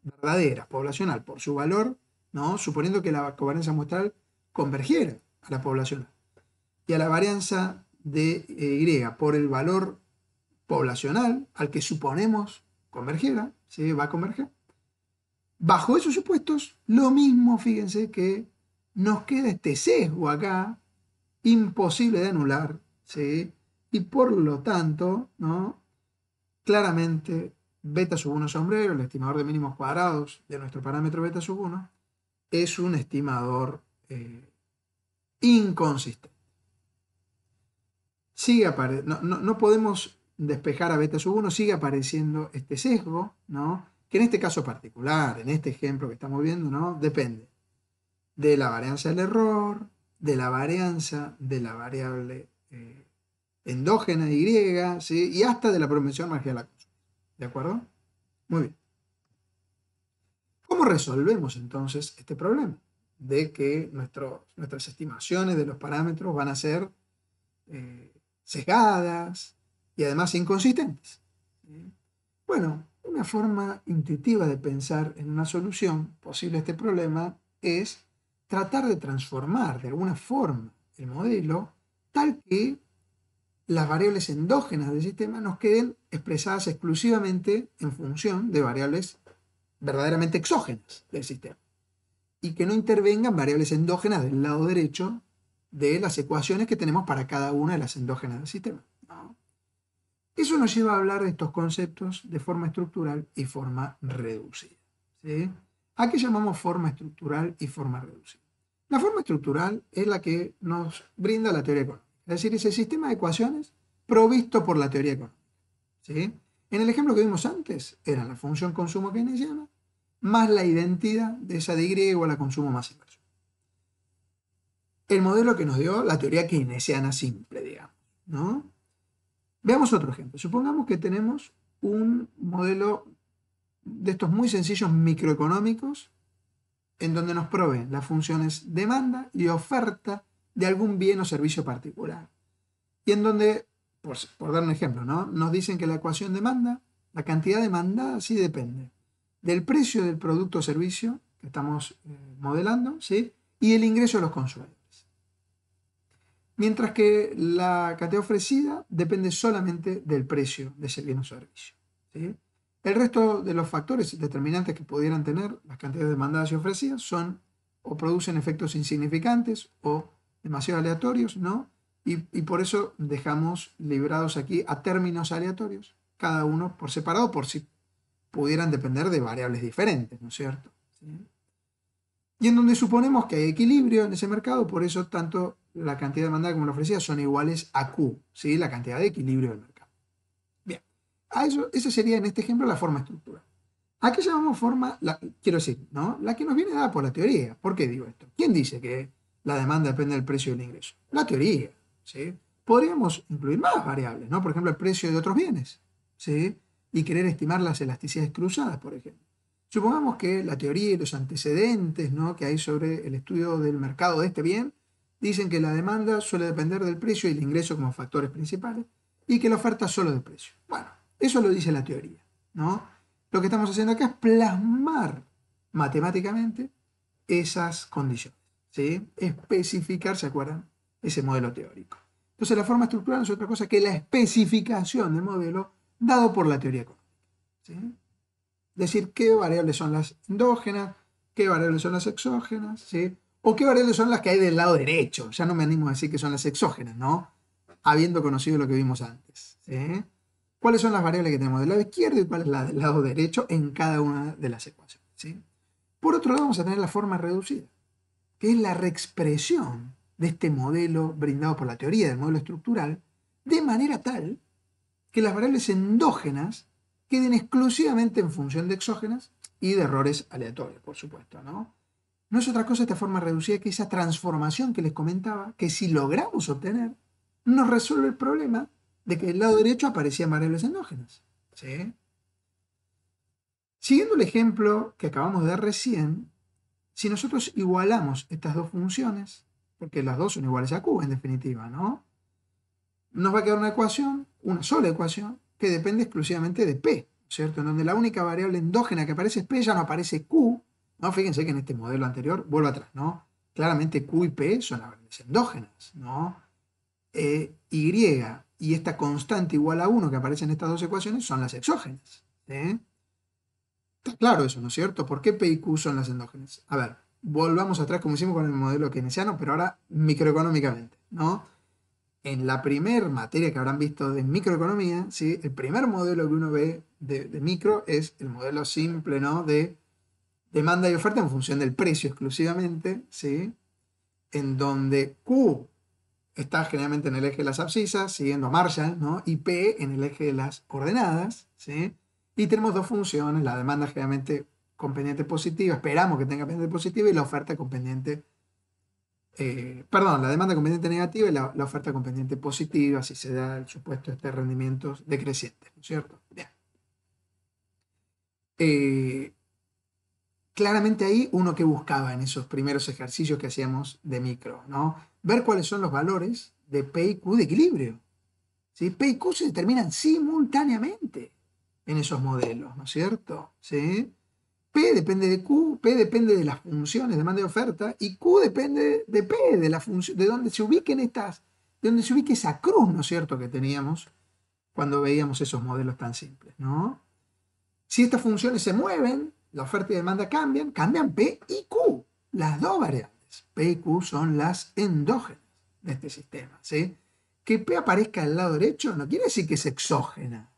verdadera poblacional por su valor, ¿no? suponiendo que la covarianza muestral convergiera a la poblacional, y a la varianza de eh, Y por el valor poblacional al que suponemos convergiera, ¿sí? va a converger. Bajo esos supuestos, lo mismo, fíjense que nos queda este sesgo acá, imposible de anular, ¿sí? y por lo tanto, ¿no? claramente beta sub 1 sombrero, el estimador de mínimos cuadrados de nuestro parámetro beta sub 1, es un estimador eh, inconsistente. no, podemos despejar a beta sub 1, sigue apareciendo este sesgo, ¿no? que en este caso particular, en este ejemplo que estamos viendo, ¿no? depende de la varianza del error, de la varianza de la variable eh, endógena y y hasta de la promoción marginal ¿De acuerdo? Muy bien. ¿Cómo resolvemos entonces este problema? De que nuestro, nuestras estimaciones de los parámetros van a ser eh, sesgadas y además inconsistentes. Bueno, una forma intuitiva de pensar en una solución posible a este problema es tratar de transformar de alguna forma el modelo tal que las variables endógenas del sistema nos queden expresadas exclusivamente en función de variables verdaderamente exógenas del sistema. Y que no intervengan variables endógenas del lado derecho de las ecuaciones que tenemos para cada una de las endógenas del sistema. Eso nos lleva a hablar de estos conceptos de forma estructural y forma reducida. aquí ¿A qué llamamos forma estructural y forma reducida? La forma estructural es la que nos brinda la teoría es decir, ese sistema de ecuaciones provisto por la teoría económica. ¿sí? En el ejemplo que vimos antes, era la función consumo keynesiana más la identidad de esa de Y igual a consumo más inversión. El modelo que nos dio la teoría keynesiana simple, digamos. Veamos otro ejemplo. Supongamos que tenemos un modelo de estos muy sencillos microeconómicos en donde nos proveen las funciones demanda y oferta de algún bien o servicio particular. Y en donde, por, dar un ejemplo, ¿no? nos dicen que la ecuación demanda, la cantidad demandada sí depende del precio del producto o servicio que estamos eh, modelando ¿sí? y el ingreso de los consumidores. Mientras que la cantidad ofrecida depende solamente del precio de ese bien o servicio. El resto de los factores determinantes que pudieran tener las cantidades demandadas y ofrecidas son o producen efectos insignificantes o demasiado aleatorios, ¿no? Y, por eso dejamos librados aquí a términos aleatorios, cada uno por separado, por si pudieran depender de variables diferentes, ¿no es cierto? Y en donde suponemos que hay equilibrio en ese mercado, por eso tanto la cantidad de demandada como la ofrecida son iguales a Q, ¿sí? la cantidad de equilibrio del mercado. Bien, a eso, esa sería en este ejemplo la forma estructural. ¿A qué llamamos forma? quiero decir, ¿no? La que nos viene dada por la teoría. ¿Por qué digo esto? ¿Quién dice que la demanda depende del precio del ingreso. La teoría, ¿sí? Podríamos incluir más variables, ¿no? Por ejemplo, el precio de otros bienes, ¿sí? Y querer estimar las elasticidades cruzadas, por ejemplo. Supongamos que la teoría y los antecedentes ¿no? que hay sobre el estudio del mercado de este bien dicen que la demanda suele depender del precio y el ingreso como factores principales y que la oferta solo del precio. Bueno, eso lo dice la teoría. ¿no? Lo que estamos haciendo acá es plasmar matemáticamente esas condiciones especificar, ¿se acuerdan? Ese modelo teórico. Entonces la forma estructural no es otra cosa que la especificación del modelo dado por la teoría económica. ¿sí? Decir qué variables son las endógenas, qué variables son las exógenas, o qué variables son las que hay del lado derecho. Ya no me animo a decir que son las exógenas, ¿no? Habiendo conocido lo que vimos antes. ¿Cuáles son las variables que tenemos del lado izquierdo y cuáles es la del lado derecho en cada una de las ecuaciones? Por otro lado, vamos a tener la forma reducida que es la reexpresión de este modelo brindado por la teoría del modelo estructural, de manera tal que las variables endógenas queden exclusivamente en función de exógenas y de errores aleatorios, por supuesto, ¿no? No es otra cosa esta forma reducida que esa transformación que les comentaba, que si logramos obtener, nos resuelve el problema de que del lado derecho aparecían variables endógenas. ¿sí? Siguiendo el ejemplo que acabamos de dar recién, si nosotros igualamos estas dos funciones, porque las dos son iguales a q en definitiva, ¿no? Nos va a quedar una ecuación, una sola ecuación, que depende exclusivamente de p, ¿cierto? En donde la única variable endógena que aparece es p, ya no aparece q, ¿no? Fíjense que en este modelo anterior, vuelvo atrás, ¿no? Claramente q y p son las variables endógenas, ¿no? Eh, y y esta constante igual a 1 que aparece en estas dos ecuaciones son las exógenas. ¿eh? Está claro eso, ¿no es cierto? ¿Por qué P y Q son las endógenas? A ver, volvamos atrás como hicimos con el modelo keynesiano, pero ahora microeconómicamente, ¿no? En la primer materia que habrán visto de microeconomía, ¿sí? el primer modelo que uno ve de, micro es el modelo simple, ¿no? De demanda y oferta en función del precio exclusivamente, ¿sí? En donde Q está generalmente en el eje de las abscisas, siguiendo a Marshall, ¿no? Y P en el eje de las ordenadas, ¿sí? Y tenemos dos funciones, la demanda generalmente con pendiente positiva, esperamos que tenga pendiente positiva y la oferta con pendiente, eh, perdón, la demanda con negativa y la, oferta con pendiente positiva, si se da el supuesto este rendimiento decreciente, cierto? Bien. Eh, claramente ahí uno que buscaba en esos primeros ejercicios que hacíamos de micro, ¿no? Ver cuáles son los valores de P y Q de equilibrio. ¿sí? P y Q se determinan simultáneamente en esos modelos, ¿no es cierto? ¿Sí? P depende de Q, P depende de las funciones, de demanda y oferta, y Q depende de P, de la función, de dónde se ubiquen estas, de dónde se ubique esa cruz, ¿no es cierto?, que teníamos cuando veíamos esos modelos tan simples, ¿no? Si estas funciones se mueven, la oferta y demanda cambian, cambian P y Q, las dos variables. P y Q son las endógenas de este sistema, ¿sí? Que P aparezca al lado derecho no quiere decir que es exógena,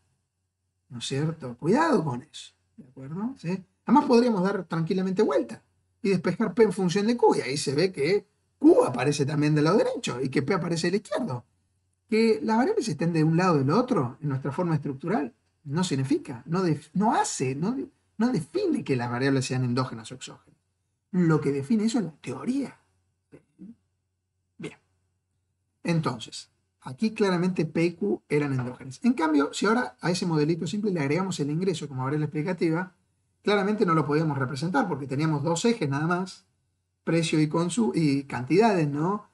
¿no es cierto? Cuidado con eso, ¿de acuerdo? Además podríamos dar tranquilamente vuelta y despejar P en función de Q, y ahí se ve que Q aparece también del lado derecho y que P aparece del izquierdo. Que las variables estén de un lado o del otro en nuestra forma estructural no significa, no, no hace, no, no define que las variables sean endógenas o exógenas. Lo que define eso es la teoría. Bien. Entonces, Aquí claramente P eran endógenas. En cambio, si ahora a ese modelito simple le agregamos el ingreso como la explicativa, claramente no lo podíamos representar porque teníamos dos ejes nada más, precio y, y cantidades, ¿no?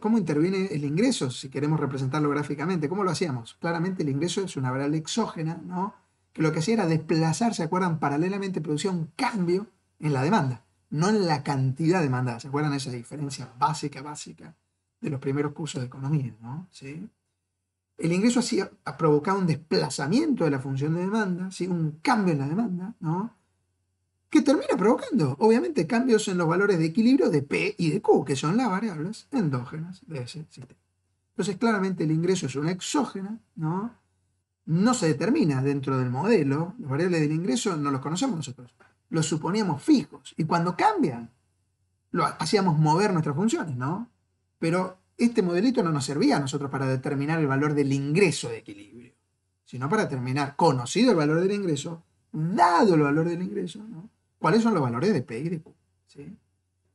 ¿Cómo interviene el ingreso si queremos representarlo gráficamente? ¿Cómo lo hacíamos? Claramente el ingreso es una variable exógena, ¿no? Que lo que hacía era desplazar, ¿se acuerdan? Paralelamente producía un cambio en la demanda, no en la cantidad demandada. ¿Se acuerdan esa diferencia básica, básica? de los primeros cursos de economía. ¿no? El ingreso ha provocado un desplazamiento de la función de demanda, ¿sí? un cambio en la demanda, ¿no? que termina provocando, obviamente, cambios en los valores de equilibrio de P y de Q, que son las variables endógenas de ese sistema. Entonces, claramente el ingreso es una exógena, ¿no? No se determina dentro del modelo, las variables del ingreso no los conocemos nosotros, los suponíamos fijos, y cuando cambian, lo hacíamos mover nuestras funciones, ¿no? Pero este modelito no nos servía a nosotros para determinar el valor del ingreso de equilibrio, sino para determinar, conocido el valor del ingreso, dado el valor del ingreso, ¿cuáles son los valores de P y de Q?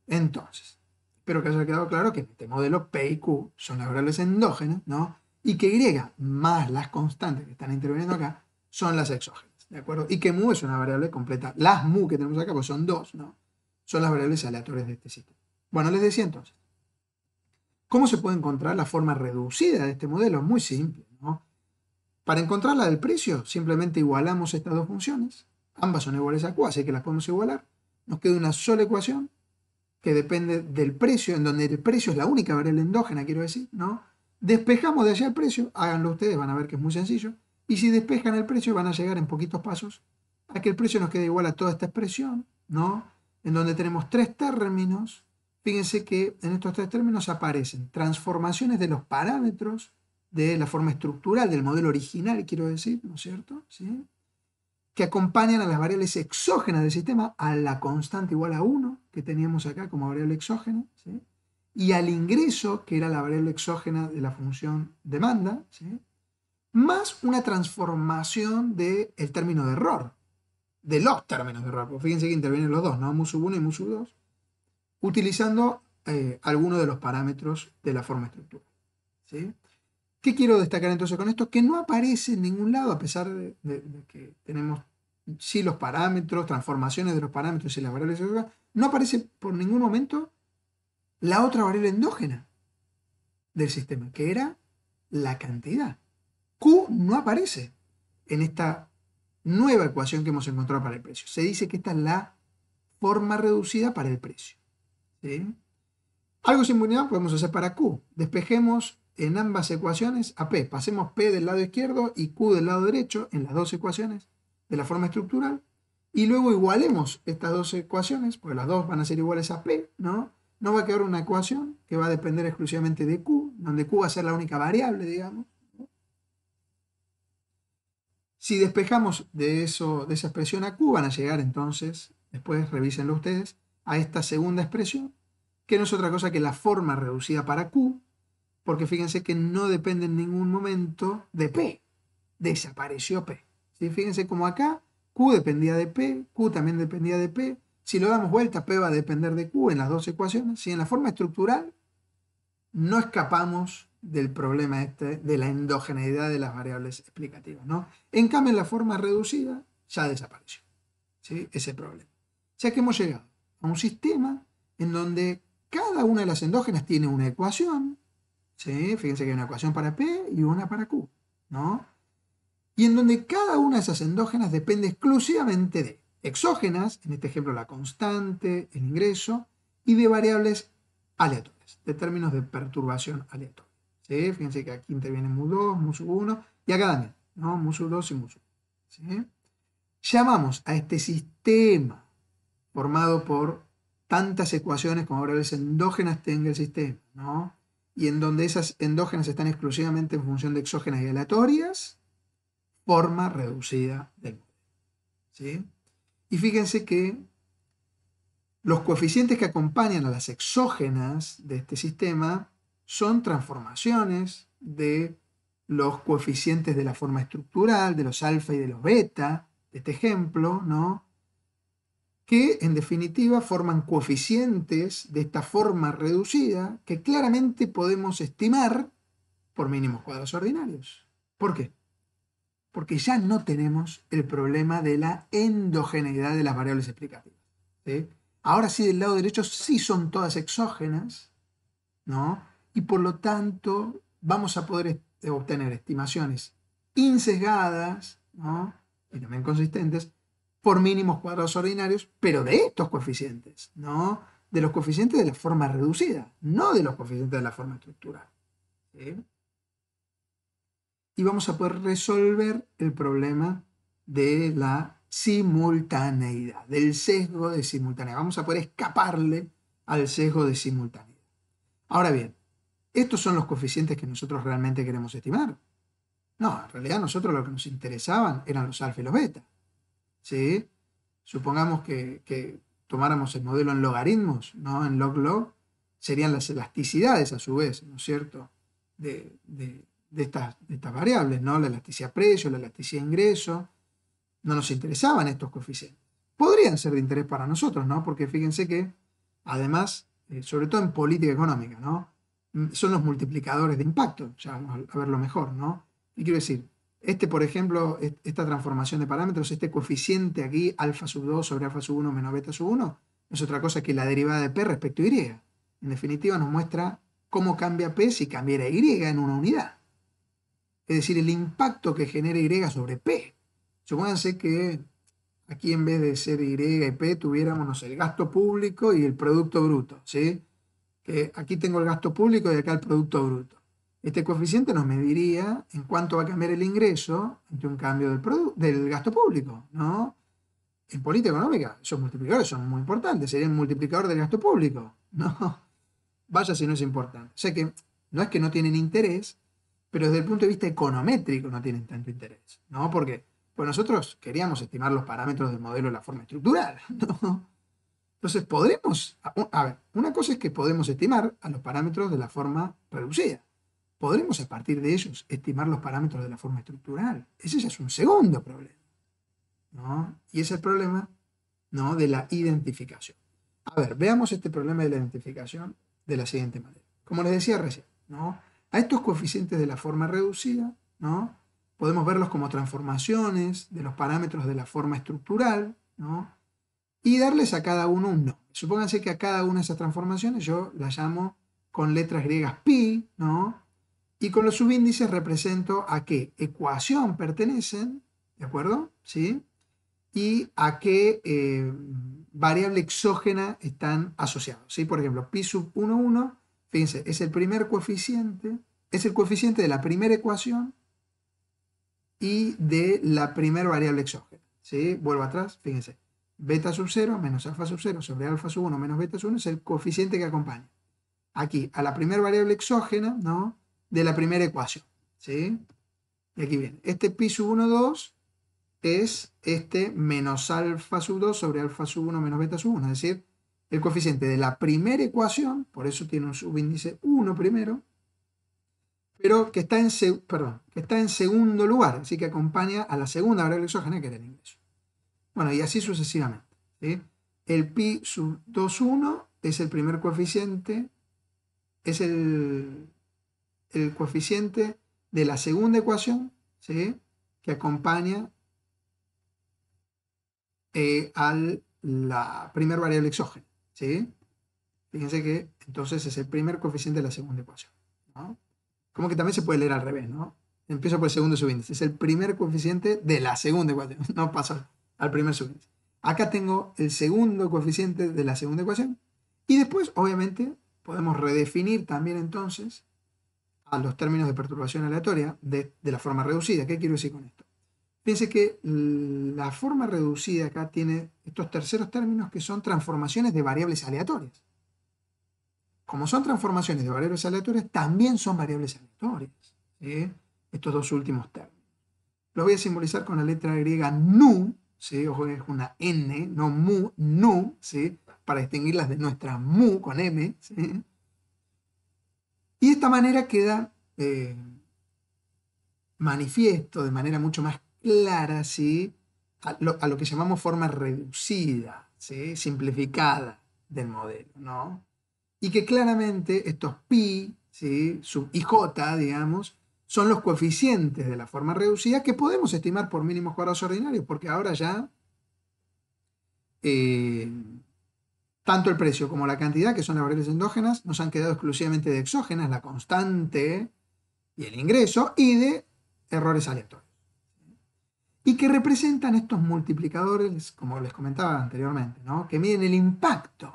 Entonces, espero que haya quedado claro que en este modelo P y Q son las variables endógenas, ¿no? Y que Y más las constantes que están interviniendo acá son las exógenas, ¿de acuerdo? Y que mu es una variable completa. Las mu que tenemos acá, pues son dos, ¿no? Son las variables aleatorias de este sistema. Bueno, les decía entonces, ¿Cómo se puede encontrar la forma reducida de este modelo? Es muy simple. ¿no? Para encontrar la del precio, simplemente igualamos estas dos funciones. Ambas son iguales a Q, así que las podemos igualar. Nos queda una sola ecuación que depende del precio, en donde el precio es la única variable endógena, quiero decir, ¿no? Despejamos de allá el precio, háganlo ustedes, van a ver que es muy sencillo. Y si despejan el precio, van a llegar en poquitos pasos a que el precio nos quede igual a toda esta expresión, ¿no? En donde tenemos tres términos fíjense que en estos tres términos aparecen transformaciones de los parámetros de la forma estructural del modelo original, quiero decir, ¿no es cierto? Que acompañan a las variables exógenas del sistema, a la constante igual a 1 que teníamos acá como variable exógena, y al ingreso, que era la variable exógena de la función demanda, más una transformación del término de error, de los términos de error, pues fíjense que intervienen los dos, no mu sub MUSUB1 y mu sub 2 utilizando eh, algunos de los parámetros de la forma estructural. ¿sí? ¿Qué quiero destacar entonces con esto? Que no aparece en ningún lado, a pesar de, de que tenemos sí los parámetros, transformaciones de los parámetros y las variables, no aparece por ningún momento la otra variable endógena del sistema, que era la cantidad. Q no aparece en esta nueva ecuación que hemos encontrado para el precio. Se dice que esta es la forma reducida para el precio. ¿sí? Algo unidad podemos hacer para Q. Despejemos en ambas ecuaciones a P. Pasemos P del lado izquierdo y Q del lado derecho en las dos ecuaciones de la forma estructural. Y luego igualemos estas dos ecuaciones, porque las dos van a ser iguales a P, ¿no? No va a quedar una ecuación que va a depender exclusivamente de Q, donde Q va a ser la única variable, digamos. Si despejamos de, eso, de esa expresión a Q, van a llegar entonces, después revísenlo ustedes, a esta segunda expresión, que no es otra cosa que la forma reducida para Q, porque fíjense que no depende en ningún momento de P. Desapareció P. ¿Sí? Fíjense como acá Q dependía de P, Q también dependía de P. Si lo damos vuelta, P va a depender de Q en las dos ecuaciones. Si en la forma estructural no escapamos del problema este de la endogeneidad de las variables explicativas. ¿no? En cambio, en la forma reducida ya desapareció ¿sí? ese problema. ya que hemos llegado a un sistema en donde cada una de las endógenas tiene una ecuación, ¿sí? fíjense que hay una ecuación para P y una para Q, ¿no? Y en donde cada una de esas endógenas depende exclusivamente de exógenas, en este ejemplo la constante, el ingreso, y de variables aleatorias, de términos de perturbación aleatoria. Fíjense que aquí intervienen MU2, MU1 y acá también, ¿no? MU2 y MU1. Llamamos a este sistema formado por tantas ecuaciones como variables endógenas tenga el sistema, ¿no? Y en donde esas endógenas están exclusivamente en función de exógenas y aleatorias, forma reducida del modelo. ¿sí? Y fíjense que los coeficientes que acompañan a las exógenas de este sistema son transformaciones de los coeficientes de la forma estructural, de los alfa y de los beta, de este ejemplo, ¿no? que en definitiva forman coeficientes de esta forma reducida que claramente podemos estimar por mínimos cuadrados ordinarios. ¿Por qué? Porque ya no tenemos el problema de la endogeneidad de las variables explicativas. Ahora sí, del lado derecho sí son todas exógenas, ¿no? Y por lo tanto vamos a poder obtener estimaciones insesgadas, ¿no? Y también consistentes, por mínimos cuadrados ordinarios, pero de estos coeficientes, ¿no? De los coeficientes de la forma reducida, no de los coeficientes de la forma estructural. Y vamos a poder resolver el problema de la simultaneidad, del sesgo de simultaneidad. Vamos a poder escaparle al sesgo de simultaneidad. Ahora bien, ¿estos son los coeficientes que nosotros realmente queremos estimar? No, en realidad nosotros lo que nos interesaban eran los alfa y los beta. Supongamos que, tomáramos el modelo en logaritmos, ¿no? En log-log, serían las elasticidades a su vez, ¿no es cierto? De, estas, variables, ¿no? La elasticidad precio, la elasticidad ingreso. No nos interesaban estos coeficientes. Podrían ser de interés para nosotros, ¿no? Porque fíjense que, además, eh, sobre todo en política económica, ¿no? Mm, son los multiplicadores de impacto, ya vamos a verlo mejor, ¿no? Y quiero decir, este, por ejemplo, esta transformación de parámetros, este coeficiente aquí, alfa sub 2 sobre alfa sub 1 menos beta sub 1, es otra cosa que la derivada de p respecto a y. En definitiva, nos muestra cómo cambia p si cambiara y en una unidad. Es decir, el impacto que genera y sobre p. Supónganse que aquí en vez de ser y y p tuviéramos el gasto público y el producto bruto. ¿sí? aquí tengo el gasto público y acá el producto bruto. Este coeficiente nos mediría en cuánto va a cambiar el ingreso ante un cambio del, gasto público, ¿no? En política económica, esos multiplicadores son muy importantes, sería un multiplicador del gasto público, ¿no? *laughs* Vaya si no es importante. O sea que no es que no tienen interés, pero desde el punto de vista econométrico no tienen tanto interés, ¿no? Porque pues nosotros queríamos estimar los parámetros del modelo de la forma estructural, *laughs* ¿no? Entonces podremos, a ver, una cosa es que podemos estimar a los parámetros de la forma reducida, podremos a partir de ellos estimar los parámetros de la forma estructural. Ese ya es un segundo problema. ¿no? Y es el problema ¿no? de la identificación. A ver, veamos este problema de la identificación de la siguiente manera. Como les decía recién, ¿no? a estos coeficientes de la forma reducida, ¿no? podemos verlos como transformaciones de los parámetros de la forma estructural, ¿no? y darles a cada uno un nombre. Supónganse que a cada una de esas transformaciones yo las llamo con letras griegas pi, ¿no? Y con los subíndices represento a qué ecuación pertenecen, ¿de acuerdo? ¿Sí? Y a qué eh, variable exógena están asociados. ¿sí? Por ejemplo, pi sub 1, 1, fíjense, es el primer coeficiente, es el coeficiente de la primera ecuación y de la primera variable exógena. ¿sí? Vuelvo atrás, fíjense, beta sub 0 menos alfa sub 0 sobre alfa sub 1 menos beta sub 1 es el coeficiente que acompaña. Aquí, a la primera variable exógena, ¿no? de la primera ecuación. ¿sí? Y aquí viene. Este pi sub 1, 2 es este menos alfa sub 2 sobre alfa sub 1 menos beta sub 1. Es decir, el coeficiente de la primera ecuación, por eso tiene un subíndice 1 primero, pero que está, en perdón, que está en segundo lugar, así que acompaña a la segunda variable exógena que era el ingreso. Bueno, y así sucesivamente. ¿sí? El pi sub 2, 1 es el primer coeficiente, es el el coeficiente de la segunda ecuación, ¿sí? que acompaña eh, a la primer variable exógena. ¿sí? Fíjense que entonces es el primer coeficiente de la segunda ecuación. Como que también se puede leer al revés, ¿no? Empiezo por el segundo subíndice. Es el primer coeficiente de la segunda ecuación. *laughs* No pasa al primer subíndice. Acá tengo el segundo coeficiente de la segunda ecuación. Y después, obviamente, podemos redefinir también entonces a los términos de perturbación aleatoria de, la forma reducida. ¿Qué quiero decir con esto? Fíjense que la forma reducida acá tiene estos terceros términos que son transformaciones de variables aleatorias. Como son transformaciones de variables aleatorias, también son variables aleatorias. Estos dos últimos términos. Los voy a simbolizar con la letra griega nu, ¿sí? ojo es una n, no mu, nu, para distinguirlas de nuestra mu con m. ¿sí? Y de esta manera queda eh, manifiesto de manera mucho más clara, ¿sí? A lo, que llamamos forma reducida, ¿sí? simplificada del modelo, ¿no? Y que claramente estos pi, ¿sí? sub y j, digamos, son los coeficientes de la forma reducida que podemos estimar por mínimos cuadrados ordinarios, porque ahora ya eh, tanto el precio como la cantidad, que son las variables endógenas, nos han quedado exclusivamente de exógenas, la constante y el ingreso, y de errores aleatorios. Y que representan estos multiplicadores, como les comentaba anteriormente, que miden el impacto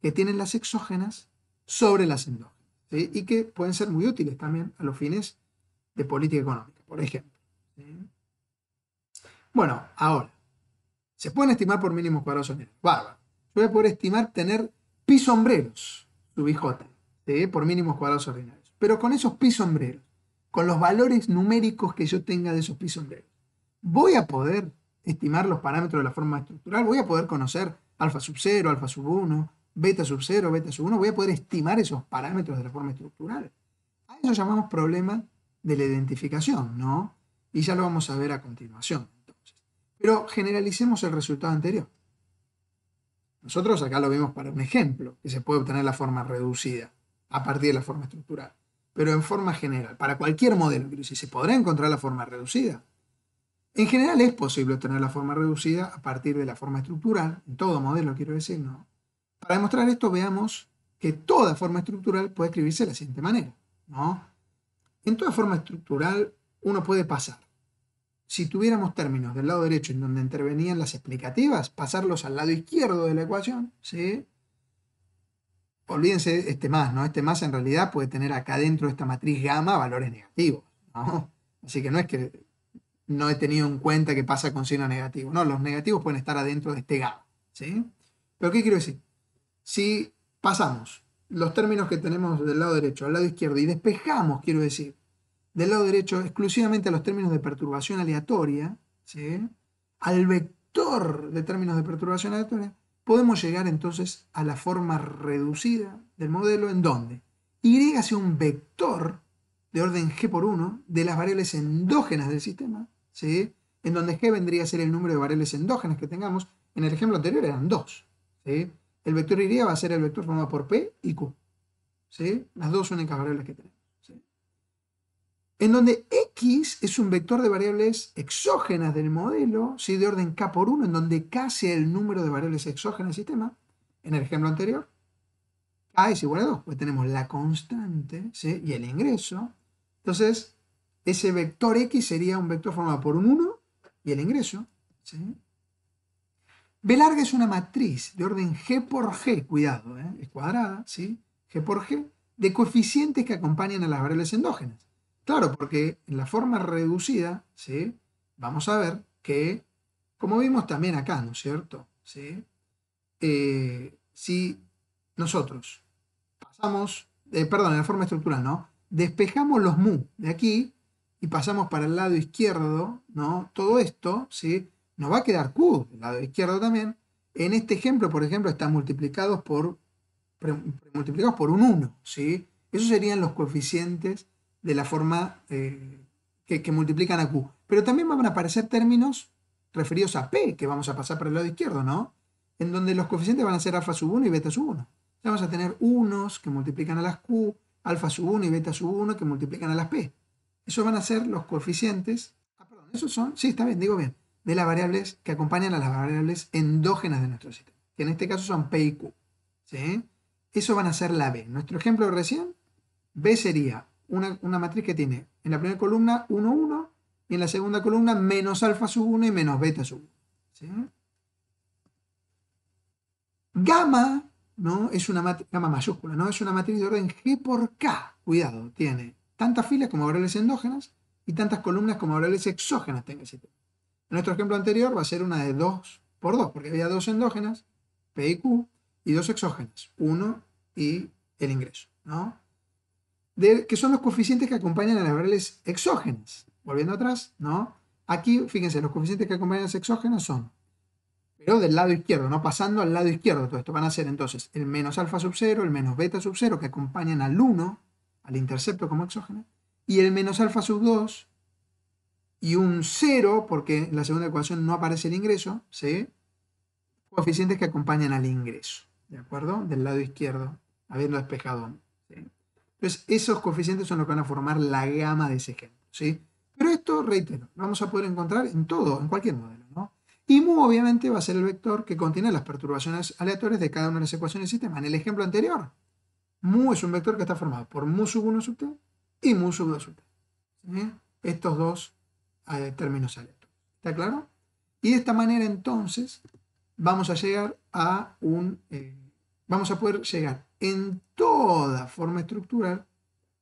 que tienen las exógenas sobre las endógenas. Y que pueden ser muy útiles también a los fines de política económica, por ejemplo. Bueno, ahora, se pueden estimar por mínimos cuadrados mínimos voy a poder estimar tener pi sombreros, su por mínimos cuadrados ordinarios. Pero con esos pi sombreros, con los valores numéricos que yo tenga de esos pi sombreros, voy a poder estimar los parámetros de la forma estructural, voy a poder conocer alfa sub 0, alfa sub 1, beta sub 0, beta sub 1, voy a poder estimar esos parámetros de la forma estructural. A eso llamamos problema de la identificación, ¿no? Y ya lo vamos a ver a continuación. Entonces. Pero generalicemos el resultado anterior. Nosotros acá lo vemos para un ejemplo, que se puede obtener la forma reducida a partir de la forma estructural, pero en forma general, para cualquier modelo, si se podrá encontrar la forma reducida. En general es posible obtener la forma reducida a partir de la forma estructural, en todo modelo quiero decir, ¿no? Para demostrar esto veamos que toda forma estructural puede escribirse de la siguiente manera, ¿no? En toda forma estructural uno puede pasar si tuviéramos términos del lado derecho en donde intervenían las explicativas, pasarlos al lado izquierdo de la ecuación, ¿sí? Olvídense este más, ¿no? Este más en realidad puede tener acá dentro de esta matriz gamma valores negativos, Así que no es que no he tenido en cuenta que pasa con signo negativo, no, los negativos pueden estar adentro de este gamma, ¿sí? Pero ¿qué quiero decir? Si pasamos los términos que tenemos del lado derecho al lado izquierdo y despejamos, quiero decir, del lado derecho exclusivamente a los términos de perturbación aleatoria, al vector de términos de perturbación aleatoria, podemos llegar entonces a la forma reducida del modelo en donde y sea un vector de orden g por 1 de las variables endógenas del sistema, en donde g vendría a ser el número de variables endógenas que tengamos. En el ejemplo anterior eran 2. El vector y va a ser el vector formado por p y q. ¿sí? Las dos únicas variables que tenemos en donde X es un vector de variables exógenas del modelo, ¿sí? de orden K por 1, en donde K sea el número de variables exógenas del sistema, en el ejemplo anterior, K es igual a 2, pues tenemos la constante y el ingreso. Entonces, ese vector X sería un vector formado por un 1 y el ingreso. ¿sí? B larga es una matriz de orden G por G, cuidado, ¿eh? es cuadrada, ¿sí? G por G, de coeficientes que acompañan a las variables endógenas. Claro, porque en la forma reducida, ¿sí? Vamos a ver que, como vimos también acá, ¿no es cierto? Eh, si nosotros pasamos, eh, perdón, en la forma estructural, ¿no? Despejamos los mu de aquí y pasamos para el lado izquierdo, ¿no? Todo esto, ¿sí? Nos va a quedar q del lado izquierdo también. En este ejemplo, por ejemplo, están multiplicados por, multiplicados por un 1, ¿sí? Esos serían los coeficientes de la forma eh, que, multiplican a Q. Pero también van a aparecer términos referidos a P, que vamos a pasar para el lado izquierdo, ¿no? En donde los coeficientes van a ser alfa sub 1 y beta sub 1. Vamos a tener unos que multiplican a las Q, alfa sub 1 y beta sub 1 que multiplican a las P. Esos van a ser los coeficientes, ah, perdón, esos son, sí, está bien, digo bien, de las variables que acompañan a las variables endógenas de nuestro sistema, que en este caso son P y Q. ¿sí? Eso van a ser la B. Nuestro ejemplo recién, B sería una, matriz que tiene en la primera columna 1, 1 y en la segunda columna menos alfa sub 1 y menos beta sub 1. ¿sí? Gamma, ¿no? Es una matriz, gamma mayúscula, ¿no? Es una matriz de orden G por K. Cuidado, tiene tantas filas como variables endógenas y tantas columnas como variables exógenas tenga el En nuestro ejemplo anterior va a ser una de 2 por 2, porque había dos endógenas, P y Q, y dos exógenas, 1 y el ingreso, ¿no? que son los coeficientes que acompañan a las variables exógenas. Volviendo atrás, ¿no? Aquí, fíjense, los coeficientes que acompañan a las exógenas son, pero del lado izquierdo, no pasando al lado izquierdo, todo esto van a ser entonces el menos alfa sub 0, el menos beta sub 0, que acompañan al 1, al intercepto como exógeno y el menos alfa sub 2, y un 0, porque en la segunda ecuación no aparece el ingreso, ¿sí? Coeficientes que acompañan al ingreso, ¿de acuerdo? Del lado izquierdo, habiendo despejado entonces, esos coeficientes son los que van a formar la gama de ese ejemplo. ¿sí? Pero esto, reitero, lo vamos a poder encontrar en todo, en cualquier modelo. Y mu obviamente va a ser el vector que contiene las perturbaciones aleatorias de cada una de las ecuaciones del sistema. En el ejemplo anterior, mu es un vector que está formado por mu sub 1 sub t y mu sub 2 sub t. Estos dos eh, términos aleatorios. ¿Está claro? Y de esta manera entonces vamos a llegar a un... Eh, vamos a poder llegar en toda forma estructural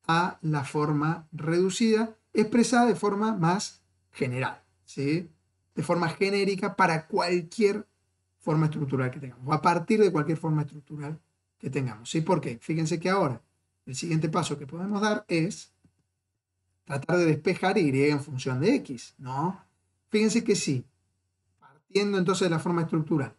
a la forma reducida, expresada de forma más general, ¿sí? de forma genérica para cualquier forma estructural que tengamos, o a partir de cualquier forma estructural que tengamos. ¿sí? Porque fíjense que ahora el siguiente paso que podemos dar es tratar de despejar y en función de x, ¿no? Fíjense que sí, partiendo entonces de la forma estructural,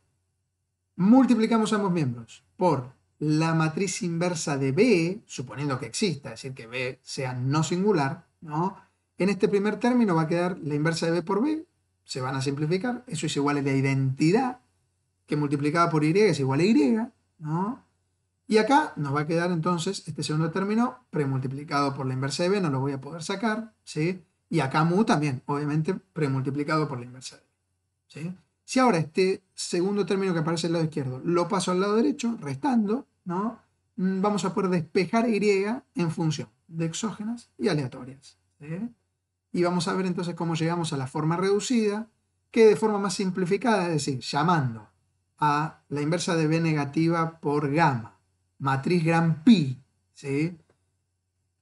multiplicamos ambos miembros por la matriz inversa de B, suponiendo que exista, es decir, que B sea no singular, ¿no? En este primer término va a quedar la inversa de B por B, se van a simplificar, eso es igual a la identidad, que multiplicada por Y es igual a Y, ¿no? Y acá nos va a quedar entonces este segundo término premultiplicado por la inversa de B, no lo voy a poder sacar, ¿sí? Y acá mu también, obviamente, premultiplicado por la inversa de B, ¿sí? Si ahora este segundo término que aparece al lado izquierdo lo paso al lado derecho, restando, ¿no? Mm, vamos a poder despejar Y en función de exógenas y aleatorias. Y vamos a ver entonces cómo llegamos a la forma reducida, que de forma más simplificada, es decir, llamando a la inversa de B negativa por gamma, matriz gran pi,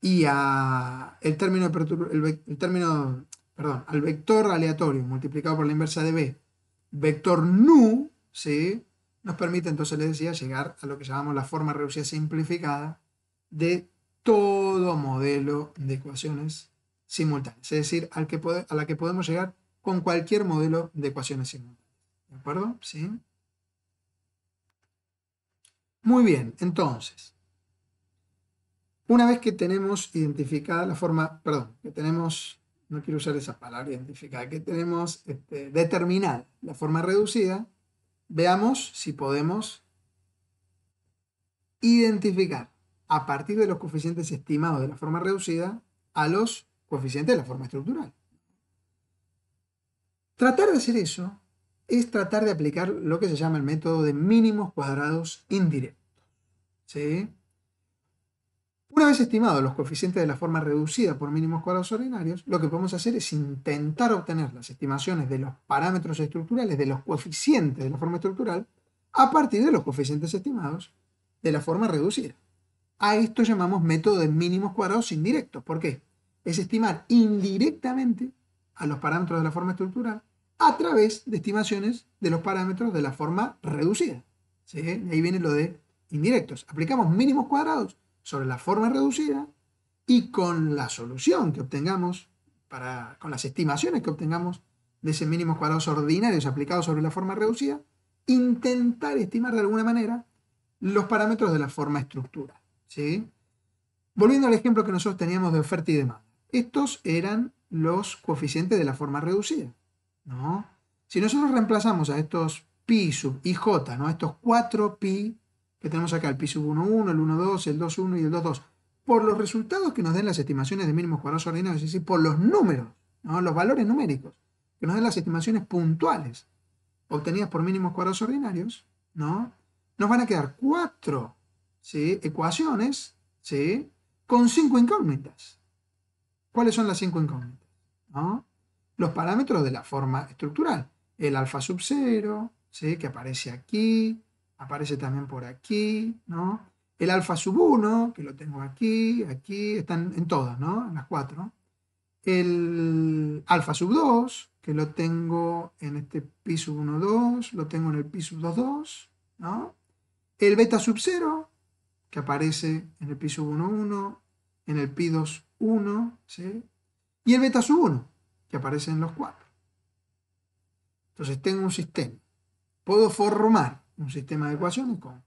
y a el término, el, el término perdón, al vector aleatorio multiplicado por la inversa de B, vector nu, ¿sí? nos permite, entonces les decía, llegar a lo que llamamos la forma reducida simplificada de todo modelo de ecuaciones simultáneas, es decir, al que a la que podemos llegar con cualquier modelo de ecuaciones simultáneas. ¿De acuerdo? ¿Sí? Muy bien, entonces, una vez que tenemos identificada la forma, perdón, que tenemos, no quiero usar esa palabra identificada, que tenemos este, determinada la forma reducida, Veamos si podemos identificar a partir de los coeficientes estimados de la forma reducida a los coeficientes de la forma estructural. Tratar de hacer eso es tratar de aplicar lo que se llama el método de mínimos cuadrados indirectos. ¿Sí? Una vez estimados los coeficientes de la forma reducida por mínimos cuadrados ordinarios, lo que podemos hacer es intentar obtener las estimaciones de los parámetros estructurales, de los coeficientes de la forma estructural, a partir de los coeficientes estimados de la forma reducida. A esto llamamos método de mínimos cuadrados indirectos. ¿Por qué? Es estimar indirectamente a los parámetros de la forma estructural a través de estimaciones de los parámetros de la forma reducida. Ahí viene lo de indirectos. Aplicamos mínimos cuadrados sobre la forma reducida y con la solución que obtengamos, para, con las estimaciones que obtengamos de ese mínimo cuadrado ordinario aplicado sobre la forma reducida, intentar estimar de alguna manera los parámetros de la forma estructural. Volviendo al ejemplo que nosotros teníamos de oferta y demanda. Estos eran los coeficientes de la forma reducida. ¿no? Si nosotros reemplazamos a estos pi sub i j, ¿no? estos 4 pi que tenemos acá, el piso 1,1, el 1,2, el 2,1 y el 2,2, por los resultados que nos den las estimaciones de mínimos cuadrados ordinarios, es decir, por los números, los valores numéricos, que nos den las estimaciones puntuales obtenidas por mínimos cuadrados ordinarios, ¿no? nos van a quedar cuatro ecuaciones con cinco incógnitas. ¿Cuáles son las cinco incógnitas? Los parámetros de la forma estructural. El alfa sub 0, ¿sí? que aparece aquí, aparece también por aquí, ¿no? El alfa sub 1, que lo tengo aquí, aquí, están en todas, ¿no? En las cuatro. El alfa sub 2, que lo tengo en este pi sub 1, 2, lo tengo en el pi sub 2, 2, ¿no? El beta sub 0, que aparece en el pi sub 1, 1, en el pi 2, 1, ¿sí? Y el beta sub 1, que aparece en los 4. Entonces tengo un sistema. Puedo formar un sistema de ecuaciones con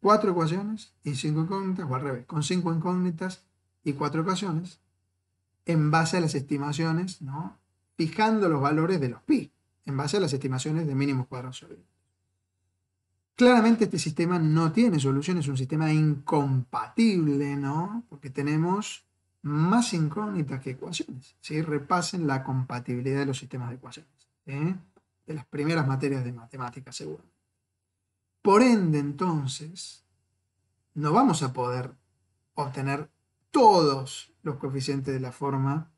cuatro ecuaciones y cinco incógnitas, o al revés, con cinco incógnitas y cuatro ecuaciones, en base a las estimaciones, fijando los valores de los pi, en base a las estimaciones de mínimos cuadrados Claramente este sistema no tiene soluciones. es un sistema incompatible, ¿no? Porque tenemos más incógnitas que ecuaciones. Si Repasen la compatibilidad de los sistemas de ecuaciones, ¿eh? de las primeras materias de matemáticas, seguro. Por ende, entonces, no vamos a poder obtener todos los coeficientes de la forma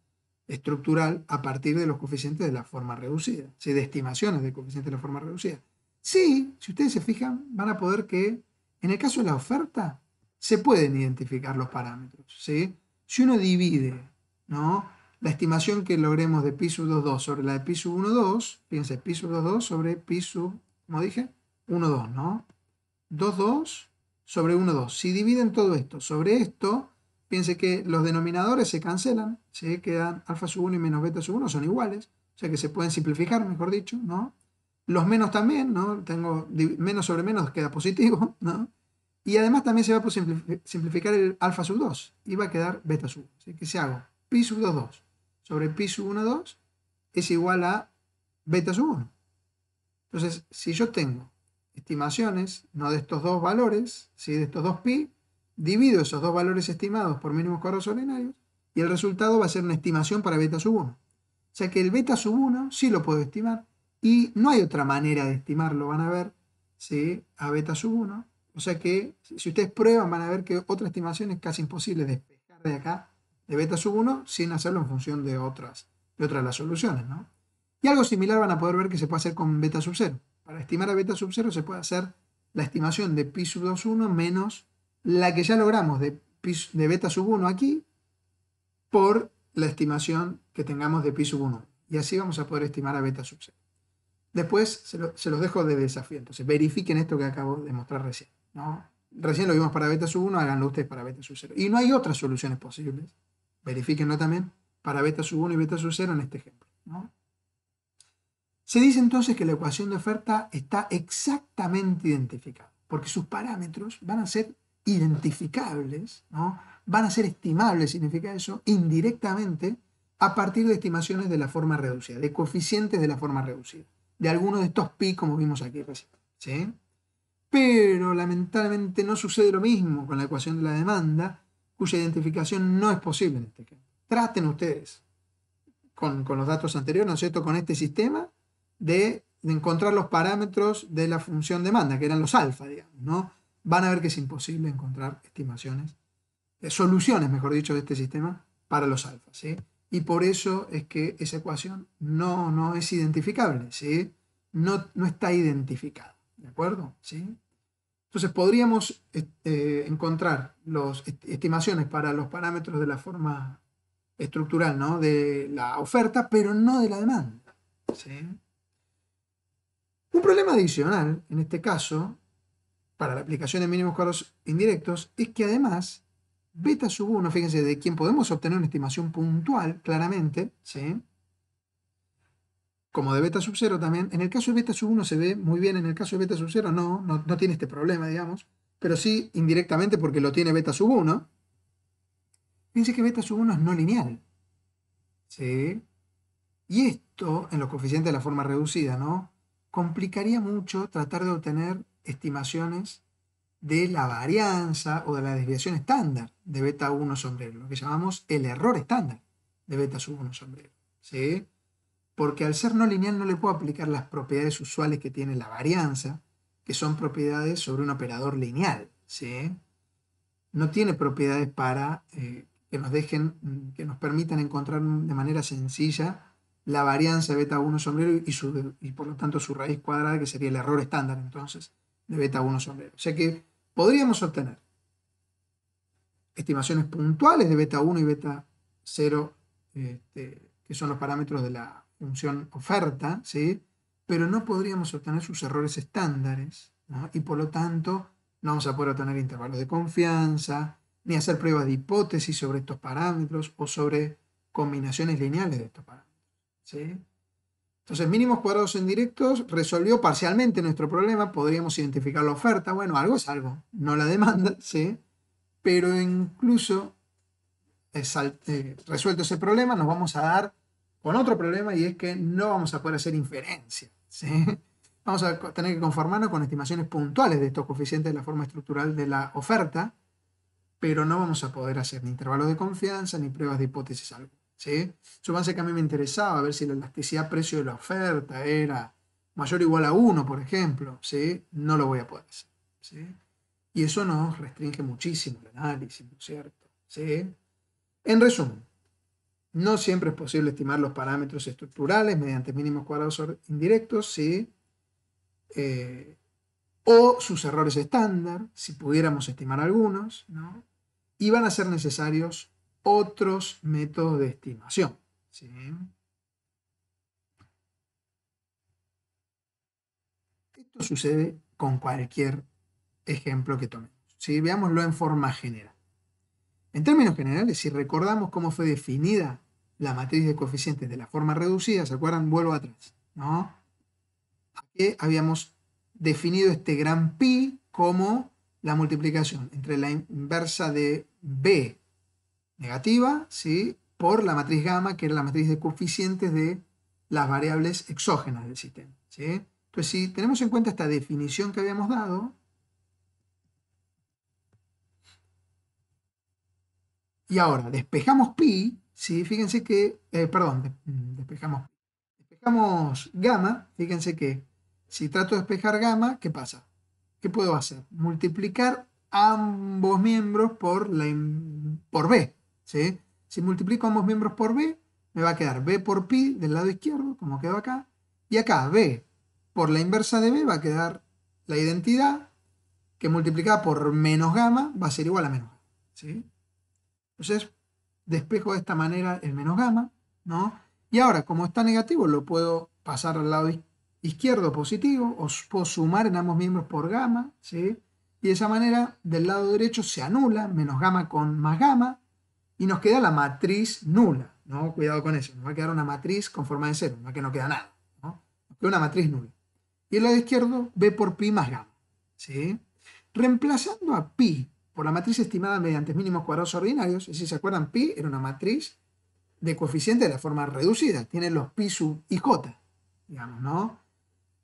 estructural a partir de los coeficientes de la forma reducida, de estimaciones de coeficientes de la forma reducida. Sí, si ustedes se fijan, van a poder que, en el caso de la oferta, se pueden identificar los parámetros. ¿sí? Si uno divide ¿no? la estimación que logremos de piso sub 2.2 sobre la de piso sub 1.2, fíjense, pi sub 2.2 sobre piso, sub, como dije, 1, 2, ¿no? 2, 2 sobre 1, 2. Si dividen todo esto sobre esto, piense que los denominadores se cancelan, ¿sí? quedan alfa sub 1 y menos beta sub 1 son iguales, o sea que se pueden simplificar, mejor dicho, ¿no? Los menos también, ¿no? Tengo menos sobre menos queda positivo, *laughs* ¿no? Y además también se va a simplificar el alfa sub 2 y va a quedar beta sub 1. Así que si hago pi sub 2, 2 sobre pi sub 1, 2 es igual a beta sub 1. Entonces, si yo tengo estimaciones, no de estos dos valores, ¿sí? de estos dos pi, divido esos dos valores estimados por mínimos cuadrados ordinarios y el resultado va a ser una estimación para beta sub 1. O sea que el beta sub 1 sí lo puedo estimar y no hay otra manera de estimarlo, van a ver, ¿sí? a beta sub 1. O sea que si ustedes prueban van a ver que otra estimación es casi imposible despejar de acá de beta sub 1 sin hacerlo en función de otras, de otras las soluciones. ¿no? Y algo similar van a poder ver que se puede hacer con beta sub 0. Para estimar a beta sub 0 se puede hacer la estimación de pi sub 2, 1 menos la que ya logramos de, de beta sub 1 aquí por la estimación que tengamos de pi sub 1. Y así vamos a poder estimar a beta sub 0. Después se, los dejo de desafío. Entonces verifiquen esto que acabo de mostrar recién. Recién lo vimos para beta sub 1, háganlo ustedes para beta sub 0. Y no hay otras soluciones posibles. Verifiquenlo también para beta sub 1 y beta sub 0 en este ejemplo. Se dice entonces que la ecuación de oferta está exactamente identificada, porque sus parámetros van a ser identificables, ¿no? van a ser estimables, significa eso, indirectamente a partir de estimaciones de la forma reducida, de coeficientes de la forma reducida, de algunos de estos pi como vimos aquí recién. ¿sí? Pero lamentablemente no sucede lo mismo con la ecuación de la demanda, cuya identificación no es posible en este caso. Traten ustedes con, con los datos anteriores, ¿no es cierto?, con este sistema de, encontrar los parámetros de la función demanda, que eran los alfa, digamos, ¿no? Van a ver que es imposible encontrar estimaciones, eh, soluciones, mejor dicho, de este sistema para los alfa, Y por eso es que esa ecuación no, no es identificable, ¿sí? No, no está identificada, ¿de acuerdo? ¿Sí? Entonces podríamos eh, encontrar las estimaciones para los parámetros de la forma estructural, ¿no? De la oferta, pero no de la demanda, ¿sí? Un problema adicional, en este caso, para la aplicación de mínimos cuadros indirectos, es que además, beta sub 1, fíjense, de quien podemos obtener una estimación puntual, claramente, ¿sí? como de beta sub 0 también, en el caso de beta sub 1 se ve muy bien, en el caso de beta sub 0 no, no, tiene este problema, digamos, pero sí indirectamente porque lo tiene beta sub 1. Fíjense que beta sub 1 es no lineal. ¿sí? Y esto en los coeficientes de la forma reducida, ¿no? complicaría mucho tratar de obtener estimaciones de la varianza o de la desviación estándar de beta 1 sombrero, lo que llamamos el error estándar de beta sub 1 sombrero. ¿sí? Porque al ser no lineal no le puedo aplicar las propiedades usuales que tiene la varianza, que son propiedades sobre un operador lineal. ¿sí? No tiene propiedades para eh, que nos dejen, que nos permitan encontrar de manera sencilla la varianza de beta 1 sombrero y, por lo tanto su raíz cuadrada, que sería el error estándar entonces de beta 1 sombrero. O sea que podríamos obtener estimaciones puntuales de beta 1 y beta 0, este, que son los parámetros de la función oferta, ¿sí? pero no podríamos obtener sus errores estándares y por lo tanto no vamos a poder obtener intervalos de confianza, ni hacer pruebas de hipótesis sobre estos parámetros o sobre combinaciones lineales de estos parámetros. Entonces, mínimos cuadrados en directos resolvió parcialmente nuestro problema. Podríamos identificar la oferta. Bueno, algo es algo, no la demanda, *laughs* Pero incluso eh, eh, resuelto ese problema, nos vamos a dar con otro problema y es que no vamos a poder hacer inferencia, *laughs* Vamos a tener que conformarnos con estimaciones puntuales de estos coeficientes de la forma estructural de la oferta, pero no vamos a poder hacer ni intervalos de confianza ni pruebas de hipótesis algo. ¿sí? Yo que a mí me interesaba ver si la elasticidad precio de la oferta era mayor o igual a 1, por ejemplo, ¿sí? No lo voy a poder hacer, Y eso nos restringe muchísimo el análisis, cierto? En resumen, no siempre es posible estimar los parámetros estructurales mediante mínimos cuadrados indirectos, ¿sí? Eh, o sus errores estándar, si pudiéramos estimar algunos, ¿no? Y van a ser necesarios otros métodos de estimación. Esto sucede con cualquier ejemplo que tome. Veámoslo en forma general. En términos generales, si recordamos cómo fue definida la matriz de coeficientes de la forma reducida, ¿se acuerdan? Vuelvo atrás. ¿no? habíamos definido este gran pi como la multiplicación entre la inversa de b negativa, ¿sí? por la matriz gamma, que era la matriz de coeficientes de las variables exógenas del sistema. ¿sí? Entonces, si tenemos en cuenta esta definición que habíamos dado, y ahora despejamos pi, ¿sí? fíjense que, eh, perdón, mm, despejamos, despejamos gamma, fíjense que si trato de despejar gamma, ¿qué pasa? ¿Qué puedo hacer? Multiplicar ambos miembros por, la, por b, si multiplico ambos miembros por b, me va a quedar b por pi del lado izquierdo, como quedó acá, y acá b por la inversa de b va a quedar la identidad que multiplicada por menos gamma va a ser igual a menos Entonces, despejo de esta manera el menos gamma, ¿no? Y ahora, como está negativo, lo puedo pasar al lado izquierdo positivo, o puedo sumar en ambos miembros por gamma, ¿sí? Y de esa manera, del lado derecho se anula menos gamma con más gamma, y nos queda la matriz nula. ¿no? Cuidado con eso, nos va a quedar una matriz con forma de cero, no que no queda nada. ¿no? Nos una matriz nula. Y el lado izquierdo, B por pi más gamma. ¿sí? Reemplazando a pi por la matriz estimada mediante mínimos cuadrados ordinarios, si se acuerdan, pi era una matriz de coeficiente de la forma reducida, tiene los pi sub y j, digamos, ¿no?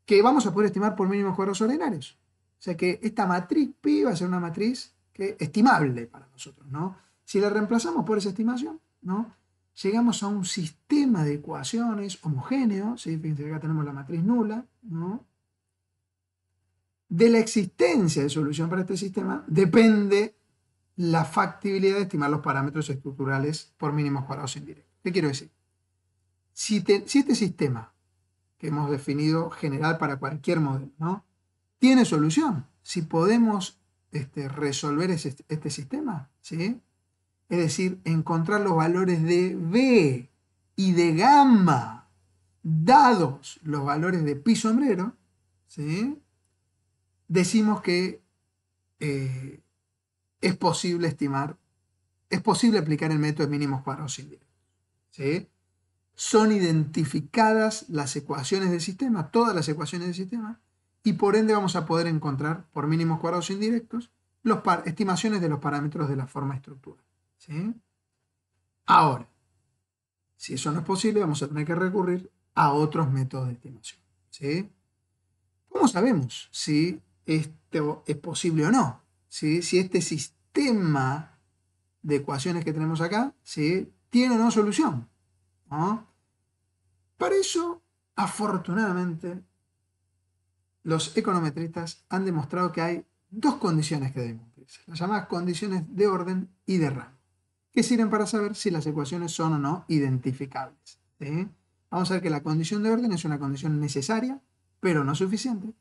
Que vamos a poder estimar por mínimos cuadrados ordinarios. O sea que esta matriz pi va a ser una matriz que, estimable para nosotros, ¿no? Si la reemplazamos por esa estimación, ¿no? llegamos a un sistema de ecuaciones homogéneo, ¿sí? fíjense acá tenemos la matriz nula, de la existencia de solución para este sistema depende la factibilidad de estimar los parámetros estructurales por mínimos cuadrados indirectos. ¿Qué quiero decir? Si, este sistema que hemos definido general para cualquier modelo, ¿no? Tiene solución. Si podemos este, resolver este sistema, ¿sí? es decir, encontrar los valores de B y de gamma, dados los valores de pi sombrero, ¿sí? decimos que eh, es posible estimar, es posible aplicar el método de mínimos cuadrados indirectos. ¿sí? Son identificadas las ecuaciones del sistema, todas las ecuaciones del sistema, y por ende vamos a poder encontrar por mínimos cuadrados indirectos las estimaciones de los parámetros de la forma estructural. Ahora, si eso no es posible, vamos a tener que recurrir a otros métodos de estimación. ¿Cómo sabemos si esto es posible o no? Si este sistema de ecuaciones que tenemos acá tiene o no solución. Para eso, afortunadamente, los econometristas han demostrado que hay dos condiciones que deben cumplirse, las llamadas condiciones de orden y de rango que sirven para saber si las ecuaciones son o no identificables. Vamos a ver que la condición de orden es una condición necesaria, pero no suficiente,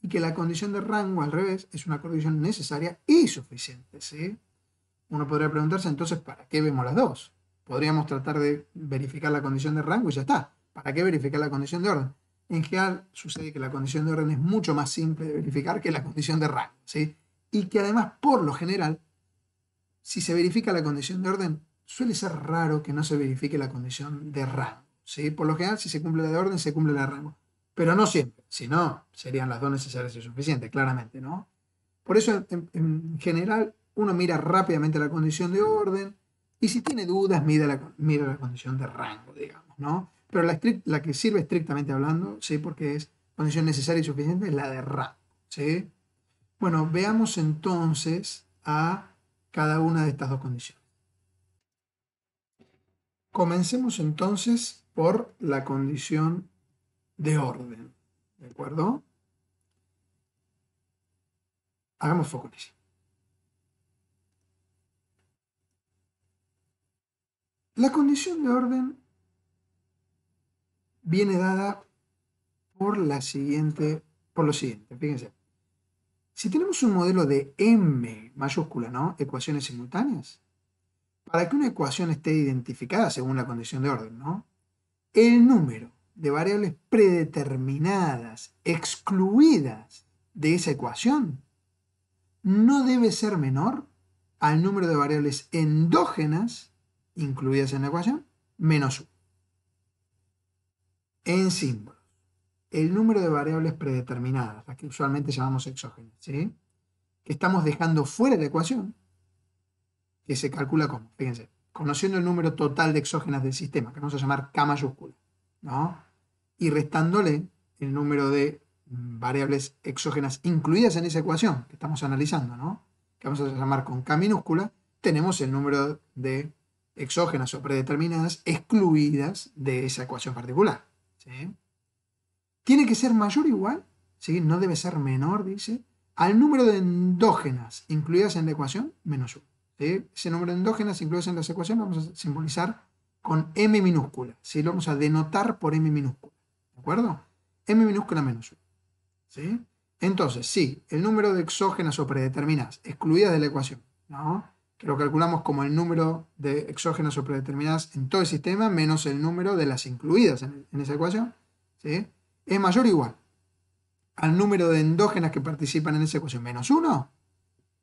y que la condición de rango al revés es una condición necesaria y suficiente. ¿sí? Uno podría preguntarse entonces, ¿para qué vemos las dos? Podríamos tratar de verificar la condición de rango y ya está. ¿Para qué verificar la condición de orden? En general sucede que la condición de orden es mucho más simple de verificar que la condición de rango, Y que además, por lo general, si se verifica la condición de orden, suele ser raro que no se verifique la condición de rango. ¿sí? Por lo general, si se cumple la de orden, se cumple la de rango. Pero no siempre. Si no, serían las dos necesarias y suficientes, claramente, ¿no? Por eso, en, general, uno mira rápidamente la condición de orden y si tiene dudas, mira la, mira la condición de rango, digamos, ¿no? Pero la, la que sirve estrictamente hablando, ¿sí? Porque es condición necesaria y suficiente, es la de rango, ¿sí? Bueno, veamos entonces a cada una de estas dos condiciones. Comencemos entonces por la condición de orden. ¿De acuerdo? Hagamos foco en La condición de orden viene dada por, la siguiente, por lo siguiente. Fíjense, si tenemos un modelo de M mayúscula, ¿no? Ecuaciones simultáneas. Para que una ecuación esté identificada según la condición de orden, ¿no? El número de variables predeterminadas, excluidas de esa ecuación, no debe ser menor al número de variables endógenas incluidas en la ecuación, menos 1. En símbolos, el número de variables predeterminadas, las que usualmente llamamos exógenas, ¿sí? estamos dejando fuera de la ecuación, que se calcula como, fíjense, conociendo el número total de exógenas del sistema, que vamos a llamar K mayúscula, ¿no? Y restándole el número de variables exógenas incluidas en esa ecuación que estamos analizando, ¿no? Que vamos a llamar con K minúscula, tenemos el número de exógenas o predeterminadas excluidas de esa ecuación particular. ¿sí? Tiene que ser mayor o igual, ¿sí? no debe ser menor, dice, al número de endógenas incluidas en la ecuación menos 1. Ese número de endógenas incluidas en las ecuaciones lo vamos a simbolizar con m minúscula. Lo vamos a denotar por m minúscula. ¿De acuerdo? m minúscula menos 1. Entonces, sí, el número de exógenas o predeterminadas excluidas de la ecuación, ¿no? que lo calculamos como el número de exógenas o predeterminadas en todo el sistema menos el número de las incluidas en, esa ecuación, ¿sí? es mayor o igual al número de endógenas que participan en esa ecuación menos 1,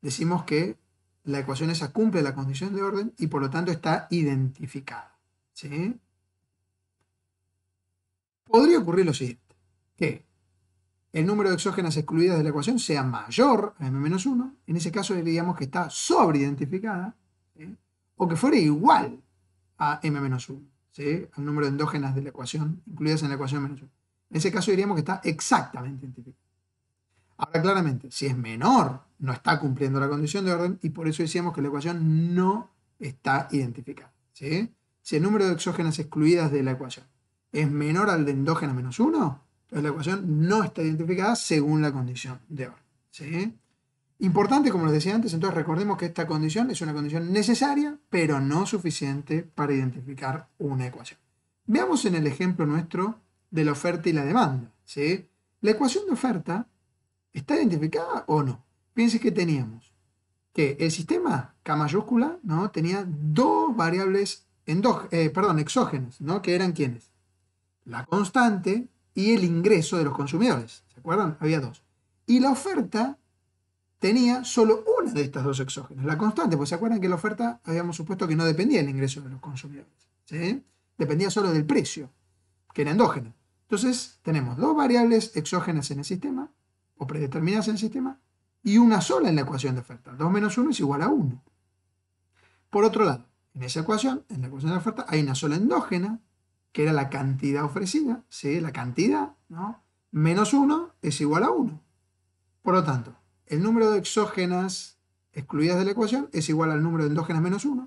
decimos que la ecuación esa cumple la condición de orden y por lo tanto está identificada. Podría ocurrir lo siguiente, que el número de exógenas excluidas de la ecuación sea mayor a m-1, en ese caso diríamos que está sobreidentificada, identificada, o que fuera igual a m-1, menos ¿sí? al número de endógenas de la ecuación incluidas en la ecuación menos 1. En ese caso diríamos que está exactamente identificada. Ahora, claramente, si es menor, no está cumpliendo la condición de orden y por eso decíamos que la ecuación no está identificada. Si el número de exógenas excluidas de la ecuación es menor al de endógenas menos 1, entonces la ecuación no está identificada según la condición de orden. Importante, como les decía antes, entonces recordemos que esta condición es una condición necesaria, pero no suficiente para identificar una ecuación. Veamos en el ejemplo nuestro de la oferta y la demanda. ¿sí? La ecuación de oferta está identificada o no. Piense que teníamos que el sistema K mayúscula ¿no? tenía dos variables eh, perdón, exógenas, ¿no? que eran quienes? La constante y el ingreso de los consumidores. ¿Se acuerdan? Había dos. Y la oferta tenía solo una de estas dos exógenas, la constante, pues se acuerdan que la oferta habíamos supuesto que no dependía del ingreso de los consumidores, dependía solo del precio, que era endógeno. Entonces tenemos dos variables exógenas en el sistema o predeterminadas en el sistema y una sola en la ecuación de oferta. 2 menos 1 es igual a 1. Por otro lado, en esa ecuación, en la ecuación de oferta, hay una sola endógena, que era la cantidad ofrecida, ¿sí? la cantidad, ¿no? menos 1 es igual a 1. Por lo tanto, el número de exógenas excluidas de la ecuación es igual al número de endógenas menos 1.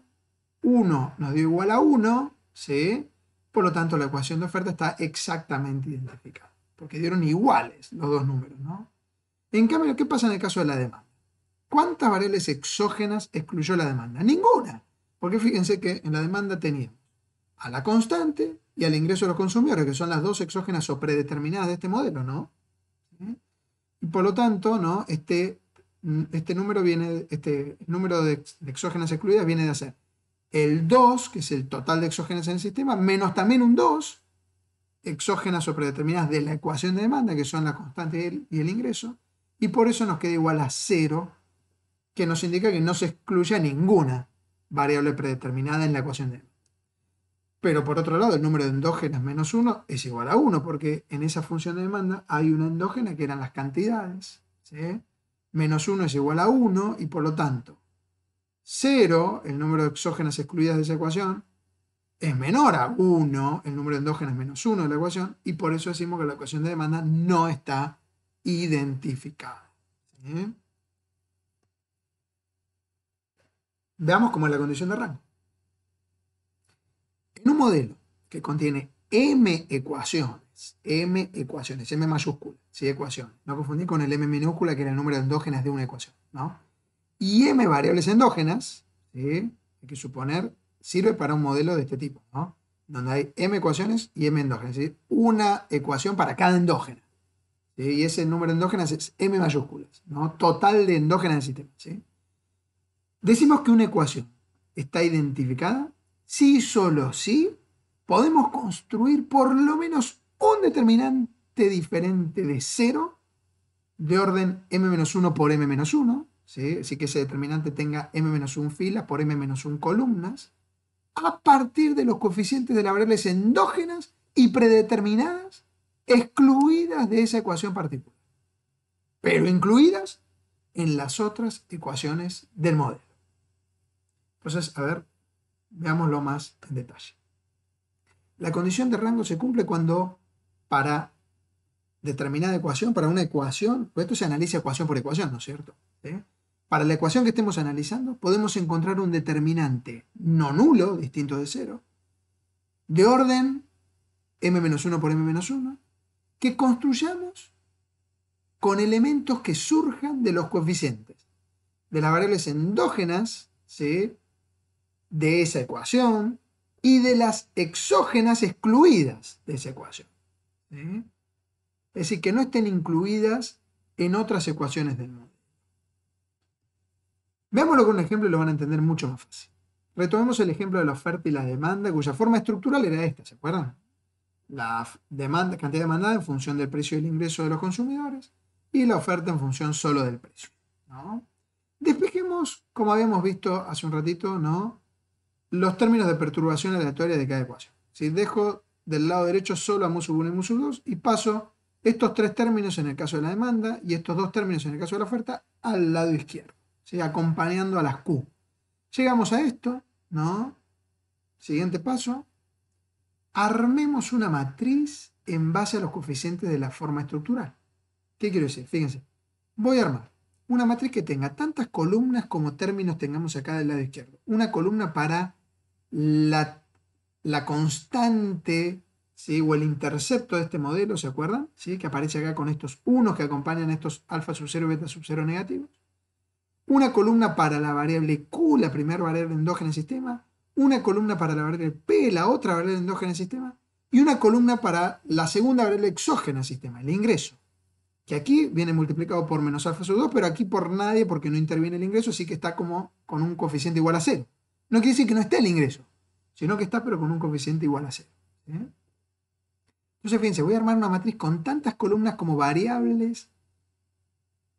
1 nos dio igual a 1, ¿sí? Por lo tanto, la ecuación de oferta está exactamente identificada, porque dieron iguales los dos números, En cambio, ¿qué pasa en el caso de la demanda? ¿Cuántas variables exógenas excluyó la demanda? Ninguna. Porque fíjense que en la demanda teníamos a la constante y al ingreso de los consumidores, que son las dos exógenas o predeterminadas de este modelo, ¿no? Y por lo tanto, ¿no? Este, este número viene, este número de, exógenas excluidas viene de hacer el 2, que es el total de exógenas en el sistema, menos también un 2, exógenas o predeterminadas de la ecuación de demanda, que son la constante y el ingreso, y por eso nos queda igual a 0, que nos indica que no se excluye ninguna variable predeterminada en la ecuación de demanda. Pero por otro lado, el número de endógenas menos 1 es igual a 1, porque en esa función de demanda hay una endógena que eran las cantidades. Menos 1 es igual a 1 y por lo tanto 0, el número de exógenas excluidas de esa ecuación, es menor a 1, el número de endógenas menos 1 de la ecuación, y por eso decimos que la ecuación de demanda no está identificada. Veamos cómo es la condición de rango. En un modelo que contiene m ecuaciones, m ecuaciones, m mayúscula, sí, ecuación no confundir con el m minúscula que era el número de endógenas de una ecuación, ¿no? y M variables endógenas, hay que suponer, sirve para un modelo de este tipo, donde hay M ecuaciones y M endógenas, ¿sí? una ecuación para cada endógena. Y ese número de endógenas es M mayúsculas, ¿no? total de endógenas del sistema. Decimos que una ecuación está identificada si y solo si podemos construir por lo menos un determinante diferente de cero, de orden m-1 por m-1 ¿sí? así que ese determinante tenga m-1 filas por m-1 columnas, a partir de los coeficientes de las variables endógenas y predeterminadas, excluidas de esa ecuación particular, pero incluidas en las otras ecuaciones del modelo. Entonces, a ver, veámoslo más en detalle. La condición de rango se cumple cuando para determinada ecuación, para una ecuación, pues esto se analiza ecuación por ecuación, ¿no es cierto? Para la ecuación que estemos analizando, podemos encontrar un determinante no nulo, distinto de cero, de orden m-1 por m-1, que construyamos con elementos que surjan de los coeficientes, de las variables endógenas, de esa ecuación, y de las exógenas excluidas de esa ecuación. Es decir, que no estén incluidas en otras ecuaciones del mundo. Veámoslo con un ejemplo y lo van a entender mucho más fácil. Retomemos el ejemplo de la oferta y la demanda, cuya forma estructural era esta, ¿se acuerdan? La demanda, cantidad demandada en función del precio del ingreso de los consumidores y la oferta en función solo del precio. Despejemos, como habíamos visto hace un ratito, ¿no? los términos de perturbación aleatoria de cada ecuación. Si Dejo del lado derecho solo a sub 1 y sub 2 y paso estos tres términos en el caso de la demanda y estos dos términos en el caso de la oferta al lado izquierdo acompañando a las Q. Llegamos a esto, ¿no? Siguiente paso. Armemos una matriz en base a los coeficientes de la forma estructural. ¿Qué quiero decir? Fíjense. Voy a armar una matriz que tenga tantas columnas como términos tengamos acá del lado izquierdo. Una columna para la, la constante ¿sí? o el intercepto de este modelo, ¿se acuerdan? ¿Sí? Que aparece acá con estos unos que acompañan estos alfa sub 0 y beta sub 0 negativos una columna para la variable Q, la primera variable endógena del sistema, una columna para la variable P, la otra variable endógena del sistema, y una columna para la segunda variable exógena del sistema, el ingreso. Que aquí viene multiplicado por menos alfa sub 2, pero aquí por nadie porque no interviene el ingreso, así que está como con un coeficiente igual a 0. No quiere decir que no esté el ingreso, sino que está pero con un coeficiente igual a 0. Entonces fíjense, voy a armar una matriz con tantas columnas como variables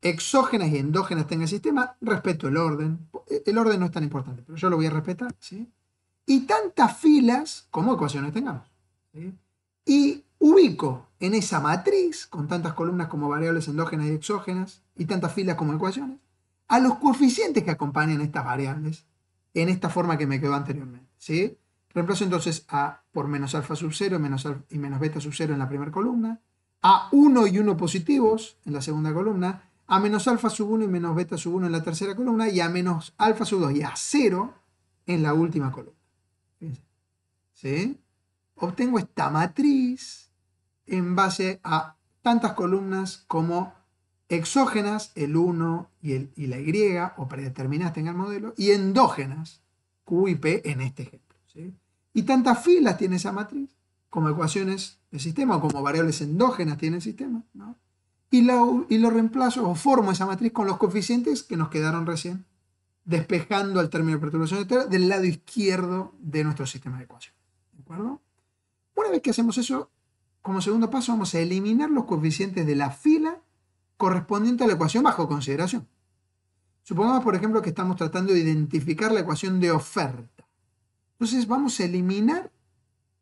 exógenas y endógenas tenga el sistema, respeto el orden. El orden no es tan importante, pero yo lo voy a respetar, ¿sí? Y tantas filas como ecuaciones tengamos. Y ubico en esa matriz, con tantas columnas como variables endógenas y exógenas, y tantas filas como ecuaciones, a los coeficientes que acompañan estas variables, en esta forma que me quedó anteriormente, ¿sí? Reemplazo entonces a por menos alfa sub 0 menos y menos beta sub 0 en la primera columna, a 1 y 1 positivos en la segunda columna, a menos alfa sub 1 y menos beta sub 1 en la tercera columna y a menos alfa sub 2 y a 0 en la última columna. ¿Sí? Obtengo esta matriz en base a tantas columnas como exógenas, el 1 y, el, la Y, o predeterminadas en el modelo, y endógenas, Q y P en este ejemplo. Y tantas filas tiene esa matriz como ecuaciones del sistema o como variables endógenas tiene el sistema. ¿no? y, lo reemplazo o formo esa matriz con los coeficientes que nos quedaron recién, despejando al término de perturbación externa del lado izquierdo de nuestro sistema de ecuación. ¿De acuerdo? Una vez que hacemos eso, como segundo paso vamos a eliminar los coeficientes de la fila correspondiente a la ecuación bajo consideración. Supongamos, por ejemplo, que estamos tratando de identificar la ecuación de oferta. Entonces vamos a eliminar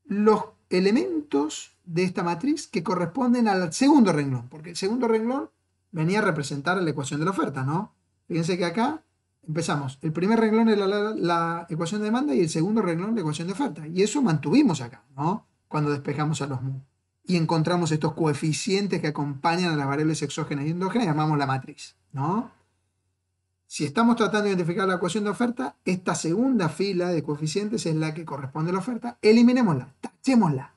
los elementos de esta matriz que corresponden al segundo renglón, porque el segundo renglón venía a representar la ecuación de la oferta, ¿no? Fíjense que acá empezamos, el primer renglón es la, ecuación de demanda y el segundo renglón la ecuación de oferta, y eso mantuvimos acá, ¿no? Cuando despejamos a los mu y encontramos estos coeficientes que acompañan a las variables exógenas y endógenas, llamamos la matriz, ¿no? Si estamos tratando de identificar la ecuación de oferta, esta segunda fila de coeficientes es la que corresponde a la oferta. Eliminémosla, tachémosla.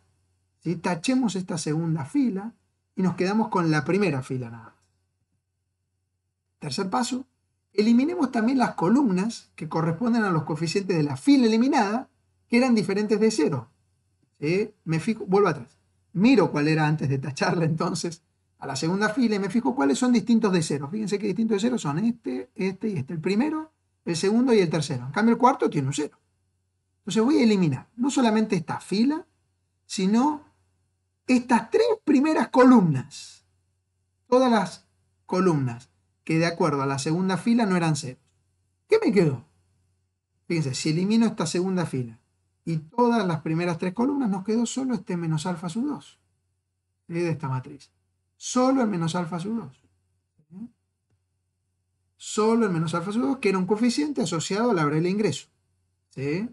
Si Tachemos esta segunda fila y nos quedamos con la primera fila nada Tercer paso, eliminemos también las columnas que corresponden a los coeficientes de la fila eliminada, que eran diferentes de cero. Me fijo, vuelvo atrás. Miro cuál era antes de tacharla entonces a la segunda fila y me fijo cuáles son distintos de cero. Fíjense que distintos de cero son este, este y este. El primero, el segundo y el tercero. En cambio, el cuarto tiene un cero. Entonces voy a eliminar no solamente esta fila, sino estas tres primeras columnas. Todas las columnas que de acuerdo a la segunda fila no eran ceros. ¿Qué me quedó? Fíjense, si elimino esta segunda fila y todas las primeras tres columnas, nos quedó solo este menos alfa sub 2 de esta matriz solo el menos alfa sub 2. Solo el menos alfa sub 2, que era un coeficiente asociado a la variable ingreso. En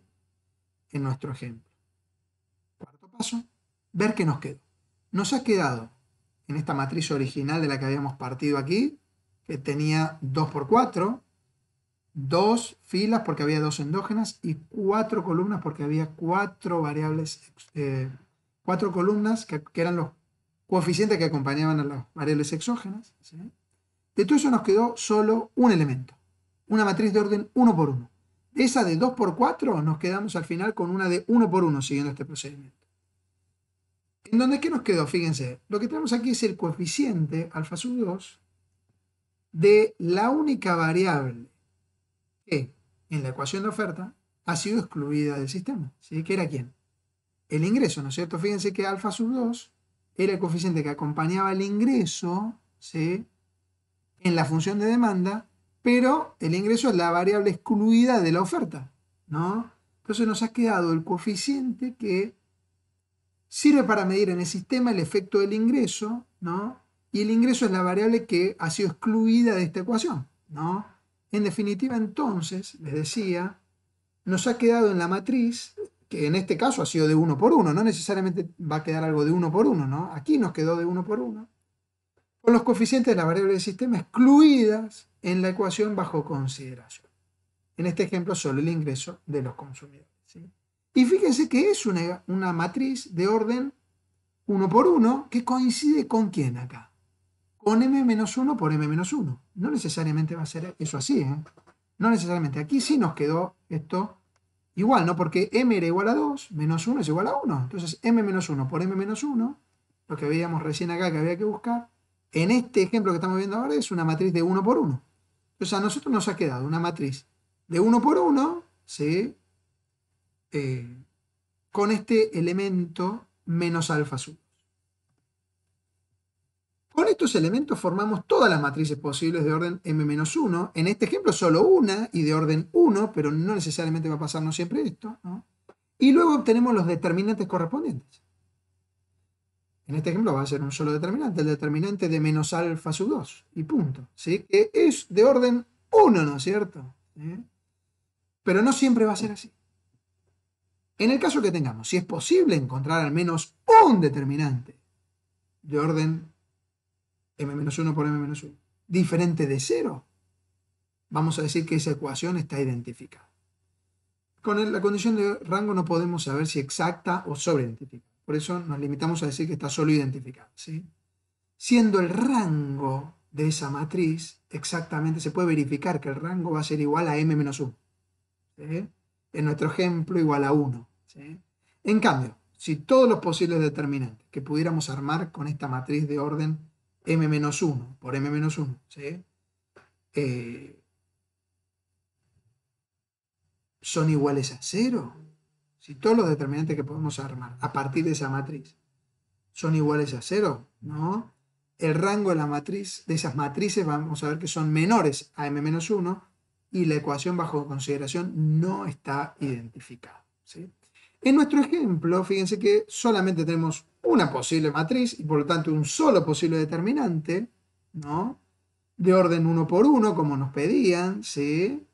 nuestro ejemplo. Cuarto paso, ver qué nos quedó. Nos ha quedado en esta matriz original de la que habíamos partido aquí, que tenía 2 por 4, dos filas porque había dos endógenas y cuatro columnas porque había cuatro variables, eh, cuatro columnas que eran los coeficientes que acompañaban a las variables exógenas. De todo eso nos quedó solo un elemento, una matriz de orden 1 por 1. De esa de 2 por 4 nos quedamos al final con una de 1 por 1 siguiendo este procedimiento. ¿En dónde que nos quedó? Fíjense, lo que tenemos aquí es el coeficiente alfa sub 2 de la única variable que en la ecuación de oferta ha sido excluida del sistema. ¿sí? ¿Que era quién? El ingreso, ¿no es cierto? Fíjense que alfa sub 2 era el coeficiente que acompañaba el ingreso en la función de demanda, pero el ingreso es la variable excluida de la oferta. ¿no? Entonces nos ha quedado el coeficiente que sirve para medir en el sistema el efecto del ingreso, ¿no? y el ingreso es la variable que ha sido excluida de esta ecuación. ¿no? En definitiva, entonces, les decía, nos ha quedado en la matriz que en este caso ha sido de 1 por 1, no necesariamente va a quedar algo de 1 por 1, ¿no? Aquí nos quedó de 1 por 1, Con los coeficientes de la variable del sistema excluidas en la ecuación bajo consideración. En este ejemplo, solo el ingreso de los consumidores. Y fíjense que es una, una matriz de orden 1 por 1 que coincide con quién acá. Con m-1 por m-1. No necesariamente va a ser eso así, ¿eh? No necesariamente. Aquí sí nos quedó esto igual, ¿no? Porque m era igual a 2, menos 1 es igual a 1. Entonces m menos 1 por m menos 1, lo que veíamos recién acá que había que buscar, en este ejemplo que estamos viendo ahora es una matriz de 1 por 1. Entonces a nosotros nos ha quedado una matriz de 1 por 1, ¿sí? Eh, con este elemento menos alfa sub. Con estos elementos formamos todas las matrices posibles de orden m-1, en este ejemplo solo una y de orden 1, pero no necesariamente va a pasarnos siempre esto, y luego obtenemos los determinantes correspondientes. En este ejemplo va a ser un solo determinante, el determinante de menos alfa sub 2, y punto. ¿sí? Que es de orden 1, ¿no es cierto? Pero no siempre va a ser así. En el caso que tengamos, si es posible encontrar al menos un determinante de orden m-1 por m-1, diferente de 0, vamos a decir que esa ecuación está identificada. Con la condición de rango no podemos saber si exacta o sobreidentificada. Por eso nos limitamos a decir que está solo identificada. Siendo el rango de esa matriz, exactamente se puede verificar que el rango va a ser igual a m-1. En nuestro ejemplo, igual a 1. En cambio, si todos los posibles determinantes que pudiéramos armar con esta matriz de orden m-1 por m-1, ¿sí? Eh, son iguales a cero. Si todos los determinantes que podemos armar a partir de esa matriz son iguales a cero, ¿no? El rango de la matriz, de esas matrices, vamos a ver que son menores a m-1 y la ecuación bajo consideración no está identificada. ¿sí? En nuestro ejemplo, fíjense que solamente tenemos una posible matriz y por lo tanto un solo posible determinante, ¿no? De orden 1 por 1, como nos pedían, ¿sí?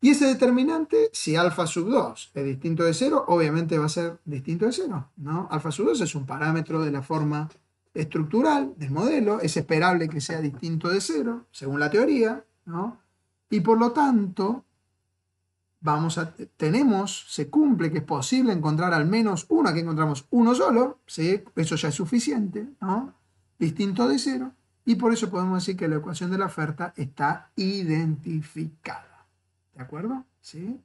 Y ese determinante, si alfa sub 2 es distinto de 0, obviamente va a ser distinto de 0, ¿no? Alfa sub 2 es un parámetro de la forma estructural del modelo, es esperable que sea distinto de 0, según la teoría, ¿no? Y por lo tanto, vamos a, tenemos, se cumple que es posible encontrar al menos una aquí encontramos uno solo, ¿sí? eso ya es suficiente, ¿no? distinto de cero, y por eso podemos decir que la ecuación de la oferta está identificada. ¿De acuerdo? ¿Sí?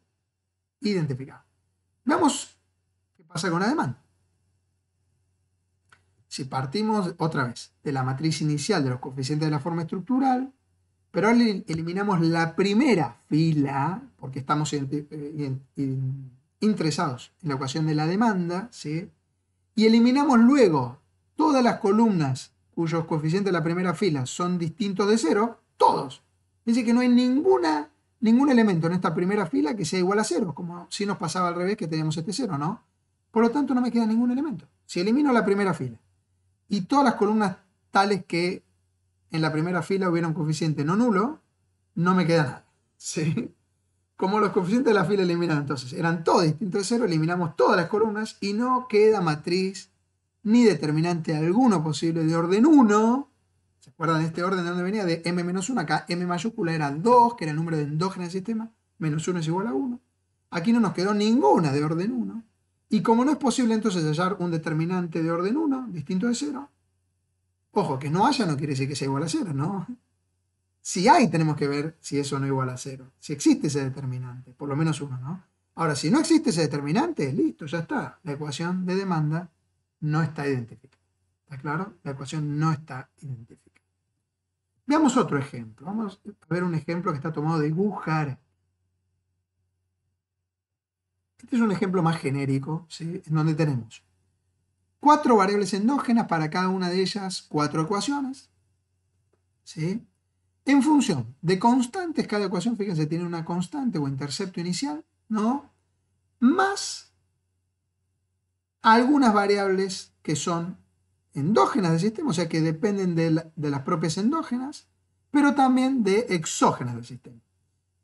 Identificada. Veamos qué pasa con la demanda. Si partimos otra vez de la matriz inicial de los coeficientes de la forma estructural, pero eliminamos la primera fila, porque estamos interesados eh, en la ecuación de la demanda, ¿sí? y eliminamos luego todas las columnas cuyos coeficientes de la primera fila son distintos de cero, todos. Dice que no hay ninguna, ningún elemento en esta primera fila que sea igual a cero, como si nos pasaba al revés que teníamos este cero, ¿no? Por lo tanto, no me queda ningún elemento. Si elimino la primera fila y todas las columnas tales que en la primera fila hubiera un coeficiente no nulo, no me queda nada. ¿sí? Como los coeficientes de la fila eliminan entonces eran todos distintos de cero, eliminamos todas las columnas y no queda matriz ni determinante alguno posible de orden 1. ¿Se acuerdan de este orden de dónde venía? De m-1 acá, m mayúscula era 2, que era el número de endógeno del sistema, menos 1 es igual a 1. Aquí no nos quedó ninguna de orden 1. Y como no es posible entonces hallar un determinante de orden 1, distinto de 0, Ojo, que no haya no quiere decir que sea igual a cero, ¿no? Si hay, tenemos que ver si eso no es igual a cero. Si existe ese determinante, por lo menos uno, ¿no? Ahora, si no existe ese determinante, listo, ya está. La ecuación de demanda no está identificada. ¿Está claro? La ecuación no está identificada. Veamos otro ejemplo. Vamos a ver un ejemplo que está tomado de Gujar. Este es un ejemplo más genérico, ¿sí? En donde tenemos cuatro variables endógenas para cada una de ellas, cuatro ecuaciones. ¿sí? En función de constantes, cada ecuación, fíjense, tiene una constante o intercepto inicial, ¿no? Más algunas variables que son endógenas del sistema, o sea que dependen de, las propias endógenas, pero también de exógenas del sistema.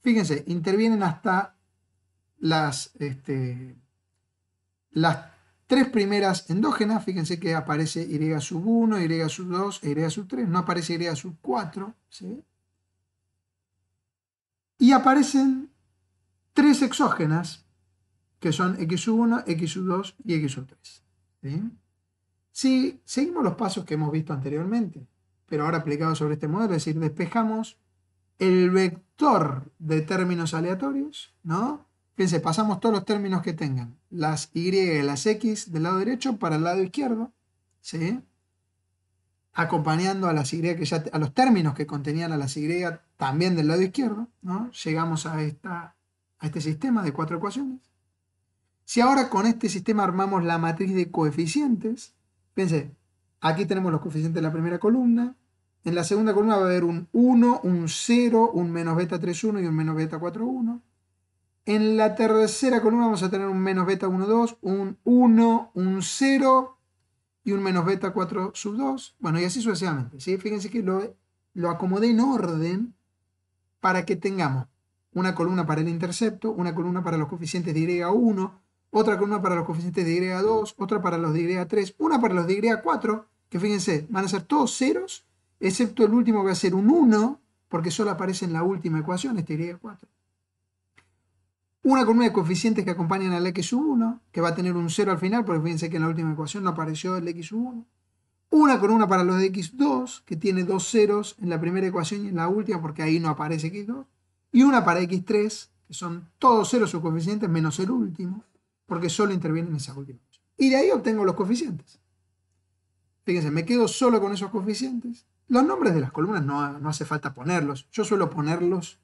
Fíjense, intervienen hasta las, este, las tres primeras endógenas, fíjense que aparece Y sub 1, Y sub 2, Y sub 3, no aparece Y sub 4, Y aparecen tres exógenas, que son X sub 1, X sub 2 y X sub 3. Si seguimos los pasos que hemos visto anteriormente, pero ahora aplicados sobre este modelo, es decir, despejamos el vector de términos aleatorios, ¿no? Fíjense, pasamos todos los términos que tengan. Las Y y las X del lado derecho para el lado izquierdo. ¿Sí? Acompañando a las que a los términos que contenían a las Y también del lado izquierdo. ¿no? Llegamos a, esta, a este sistema de cuatro ecuaciones. Si ahora con este sistema armamos la matriz de coeficientes, fíjense, aquí tenemos los coeficientes de la primera columna, en la segunda columna va a haber un 1, un 0, un menos beta 3,1 y un menos beta 1. En la tercera columna vamos a tener un menos beta 1, 2, un 1, un 0 y un menos beta 4 sub 2. Bueno, y así sucesivamente. ¿sí? Fíjense que lo, lo acomodé en orden para que tengamos una columna para el intercepto, una columna para los coeficientes de Y1, otra columna para los coeficientes de Y2, otra para los de Y3, una para los de Y4, que fíjense, van a ser todos ceros, excepto el último que va a ser un 1, porque solo aparece en la última ecuación, este Y4. Una columna de coeficientes que acompañan al x1, que va a tener un 0 al final, porque fíjense que en la última ecuación no apareció el x1. Una columna para los de x2, que tiene dos ceros en la primera ecuación y en la última, porque ahí no aparece x2. Y una para x3, que son todos ceros o coeficientes menos el último, porque solo intervienen esas últimas. Y de ahí obtengo los coeficientes. Fíjense, me quedo solo con esos coeficientes. Los nombres de las columnas no, no hace falta ponerlos. Yo suelo ponerlos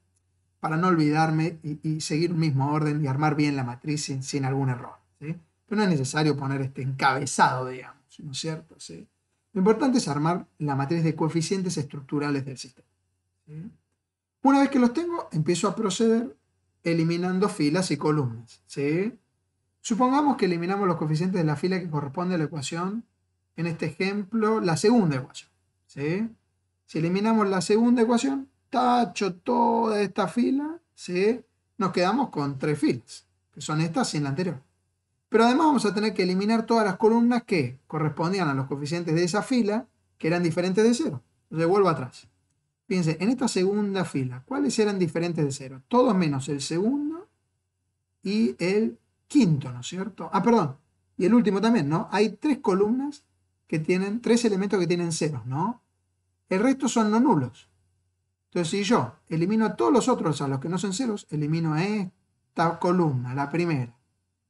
para no olvidarme y, seguir el mismo orden y armar bien la matriz sin, algún error. Pero no es necesario poner este encabezado, digamos, cierto? Lo importante es armar la matriz de coeficientes estructurales del sistema. Una vez que los tengo, empiezo a proceder eliminando filas y columnas. Supongamos que eliminamos los coeficientes de la fila que corresponde a la ecuación, en este ejemplo, la segunda ecuación. Si eliminamos la segunda ecuación, tacho toda esta fila, ¿sí? nos quedamos con tres filas, que son estas en la anterior. Pero además vamos a tener que eliminar todas las columnas que correspondían a los coeficientes de esa fila, que eran diferentes de cero. Entonces vuelvo atrás. Fíjense, en esta segunda fila, ¿cuáles eran diferentes de cero? Todos menos el segundo y el quinto, ¿no es cierto? Ah, perdón. Y el último también, ¿no? Hay tres columnas que tienen, tres elementos que tienen ceros, ¿no? El resto son no nulos. Entonces, si yo elimino a todos los otros, a los que no son ceros, elimino a esta columna, la primera.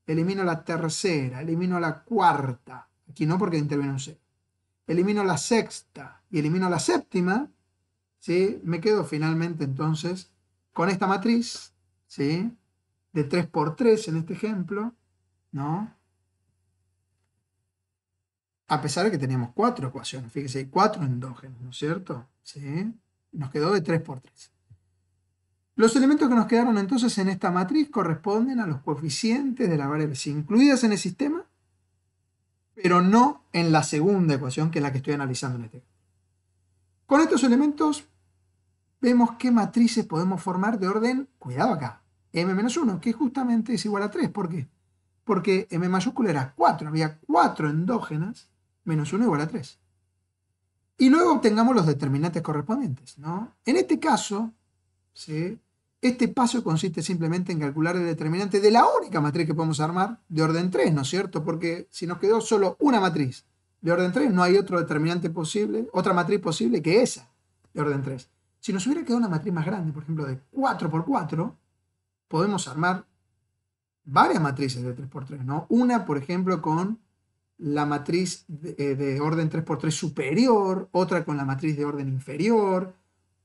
Elimino la tercera, elimino la cuarta. Aquí no porque interviene un cero. Elimino la sexta y elimino la séptima. ¿sí? Me quedo finalmente entonces con esta matriz ¿sí? de 3 por 3 en este ejemplo. ¿no? A pesar de que teníamos cuatro ecuaciones, fíjese, cuatro endógenos, ¿no es cierto? ¿Sí? Nos quedó de 3 por 3. Los elementos que nos quedaron entonces en esta matriz corresponden a los coeficientes de las variables incluidas en el sistema, pero no en la segunda ecuación, que es la que estoy analizando en este caso. Con estos elementos vemos qué matrices podemos formar de orden, cuidado acá, m-1, que justamente es igual a 3. ¿Por qué? Porque m mayúscula era 4, había 4 endógenas, menos 1 igual a 3 y luego obtengamos los determinantes correspondientes. ¿no? En este caso, ¿sí? este paso consiste simplemente en calcular el determinante de la única matriz que podemos armar de orden 3, ¿no es cierto? Porque si nos quedó solo una matriz de orden 3, no hay otro determinante posible, otra matriz posible que esa de orden 3. Si nos hubiera quedado una matriz más grande, por ejemplo, de 4 por 4, podemos armar varias matrices de 3x3, ¿no? Una, por ejemplo, con la matriz de, eh, orden 3x3 superior, otra con la matriz de orden inferior,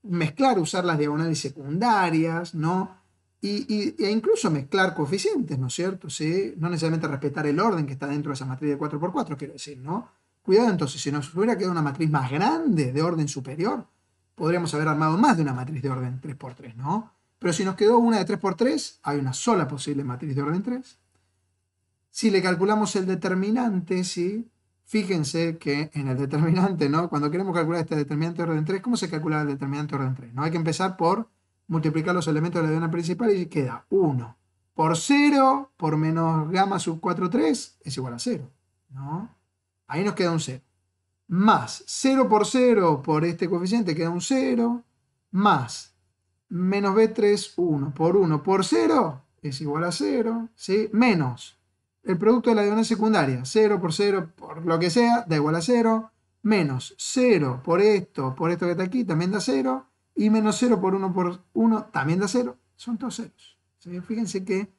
mezclar, usar las diagonales secundarias, ¿no? Y, e incluso mezclar coeficientes, ¿no es cierto? ¿Sí? No necesariamente respetar el orden que está dentro de esa matriz de 4x4, quiero decir, ¿no? Cuidado entonces, si nos hubiera quedado una matriz más grande de orden superior, podríamos haber armado más de una matriz de orden 3x3, ¿no? Pero si nos quedó una de 3x3, hay una sola posible matriz de orden 3 si le calculamos el determinante, Fíjense que en el determinante, ¿no? Cuando queremos calcular este determinante de orden 3, ¿cómo se calcula el determinante de orden 3? No hay que empezar por multiplicar los elementos de la diana principal y queda 1 por 0 por menos gamma sub 4, 3 es igual a 0, Ahí nos queda un 0. Más 0 por 0 por este coeficiente queda un 0, más menos b3, 1 por 1 por 0 es igual a 0, ¿sí? Menos el producto de la una secundaria, 0 por 0 por lo que sea, da igual a 0, menos 0 por esto, por esto que está aquí, también da 0, y menos 0 por 1 por 1 también da 0, son todos ceros. Fíjense que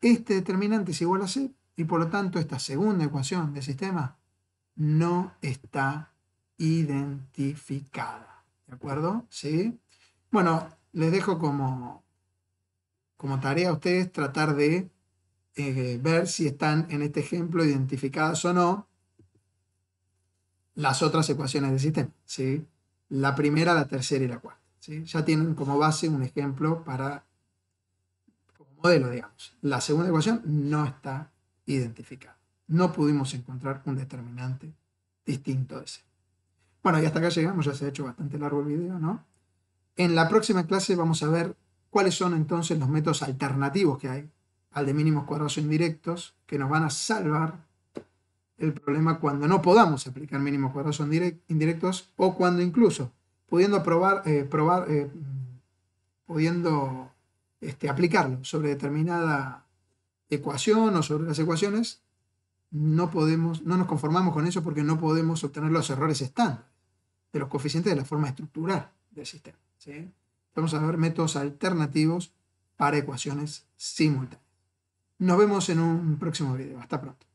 este determinante es igual a 0, y por lo tanto esta segunda ecuación del sistema no está identificada. ¿De acuerdo? ¿Sí? Bueno, les dejo como, como tarea a ustedes tratar de eh, ver si están en este ejemplo identificadas o no las otras ecuaciones del sistema, ¿sí? La primera, la tercera y la cuarta, Ya tienen como base un ejemplo para como modelo, digamos. La segunda ecuación no está identificada. No pudimos encontrar un determinante distinto de ese. Bueno, y hasta acá llegamos, ya se ha hecho bastante largo el video, ¿no? En la próxima clase vamos a ver cuáles son entonces los métodos alternativos que hay al de mínimos cuadrados indirectos, que nos van a salvar el problema cuando no podamos aplicar mínimos cuadrados indirectos o cuando incluso pudiendo probar, eh, probar eh, pudiendo este, aplicarlo sobre determinada ecuación o sobre las ecuaciones, no podemos, no nos conformamos con eso porque no podemos obtener los errores estándar de los coeficientes de la forma estructural del sistema. ¿sí? Vamos a ver métodos alternativos para ecuaciones simultáneas. Nos vemos en un próximo video. Hasta pronto.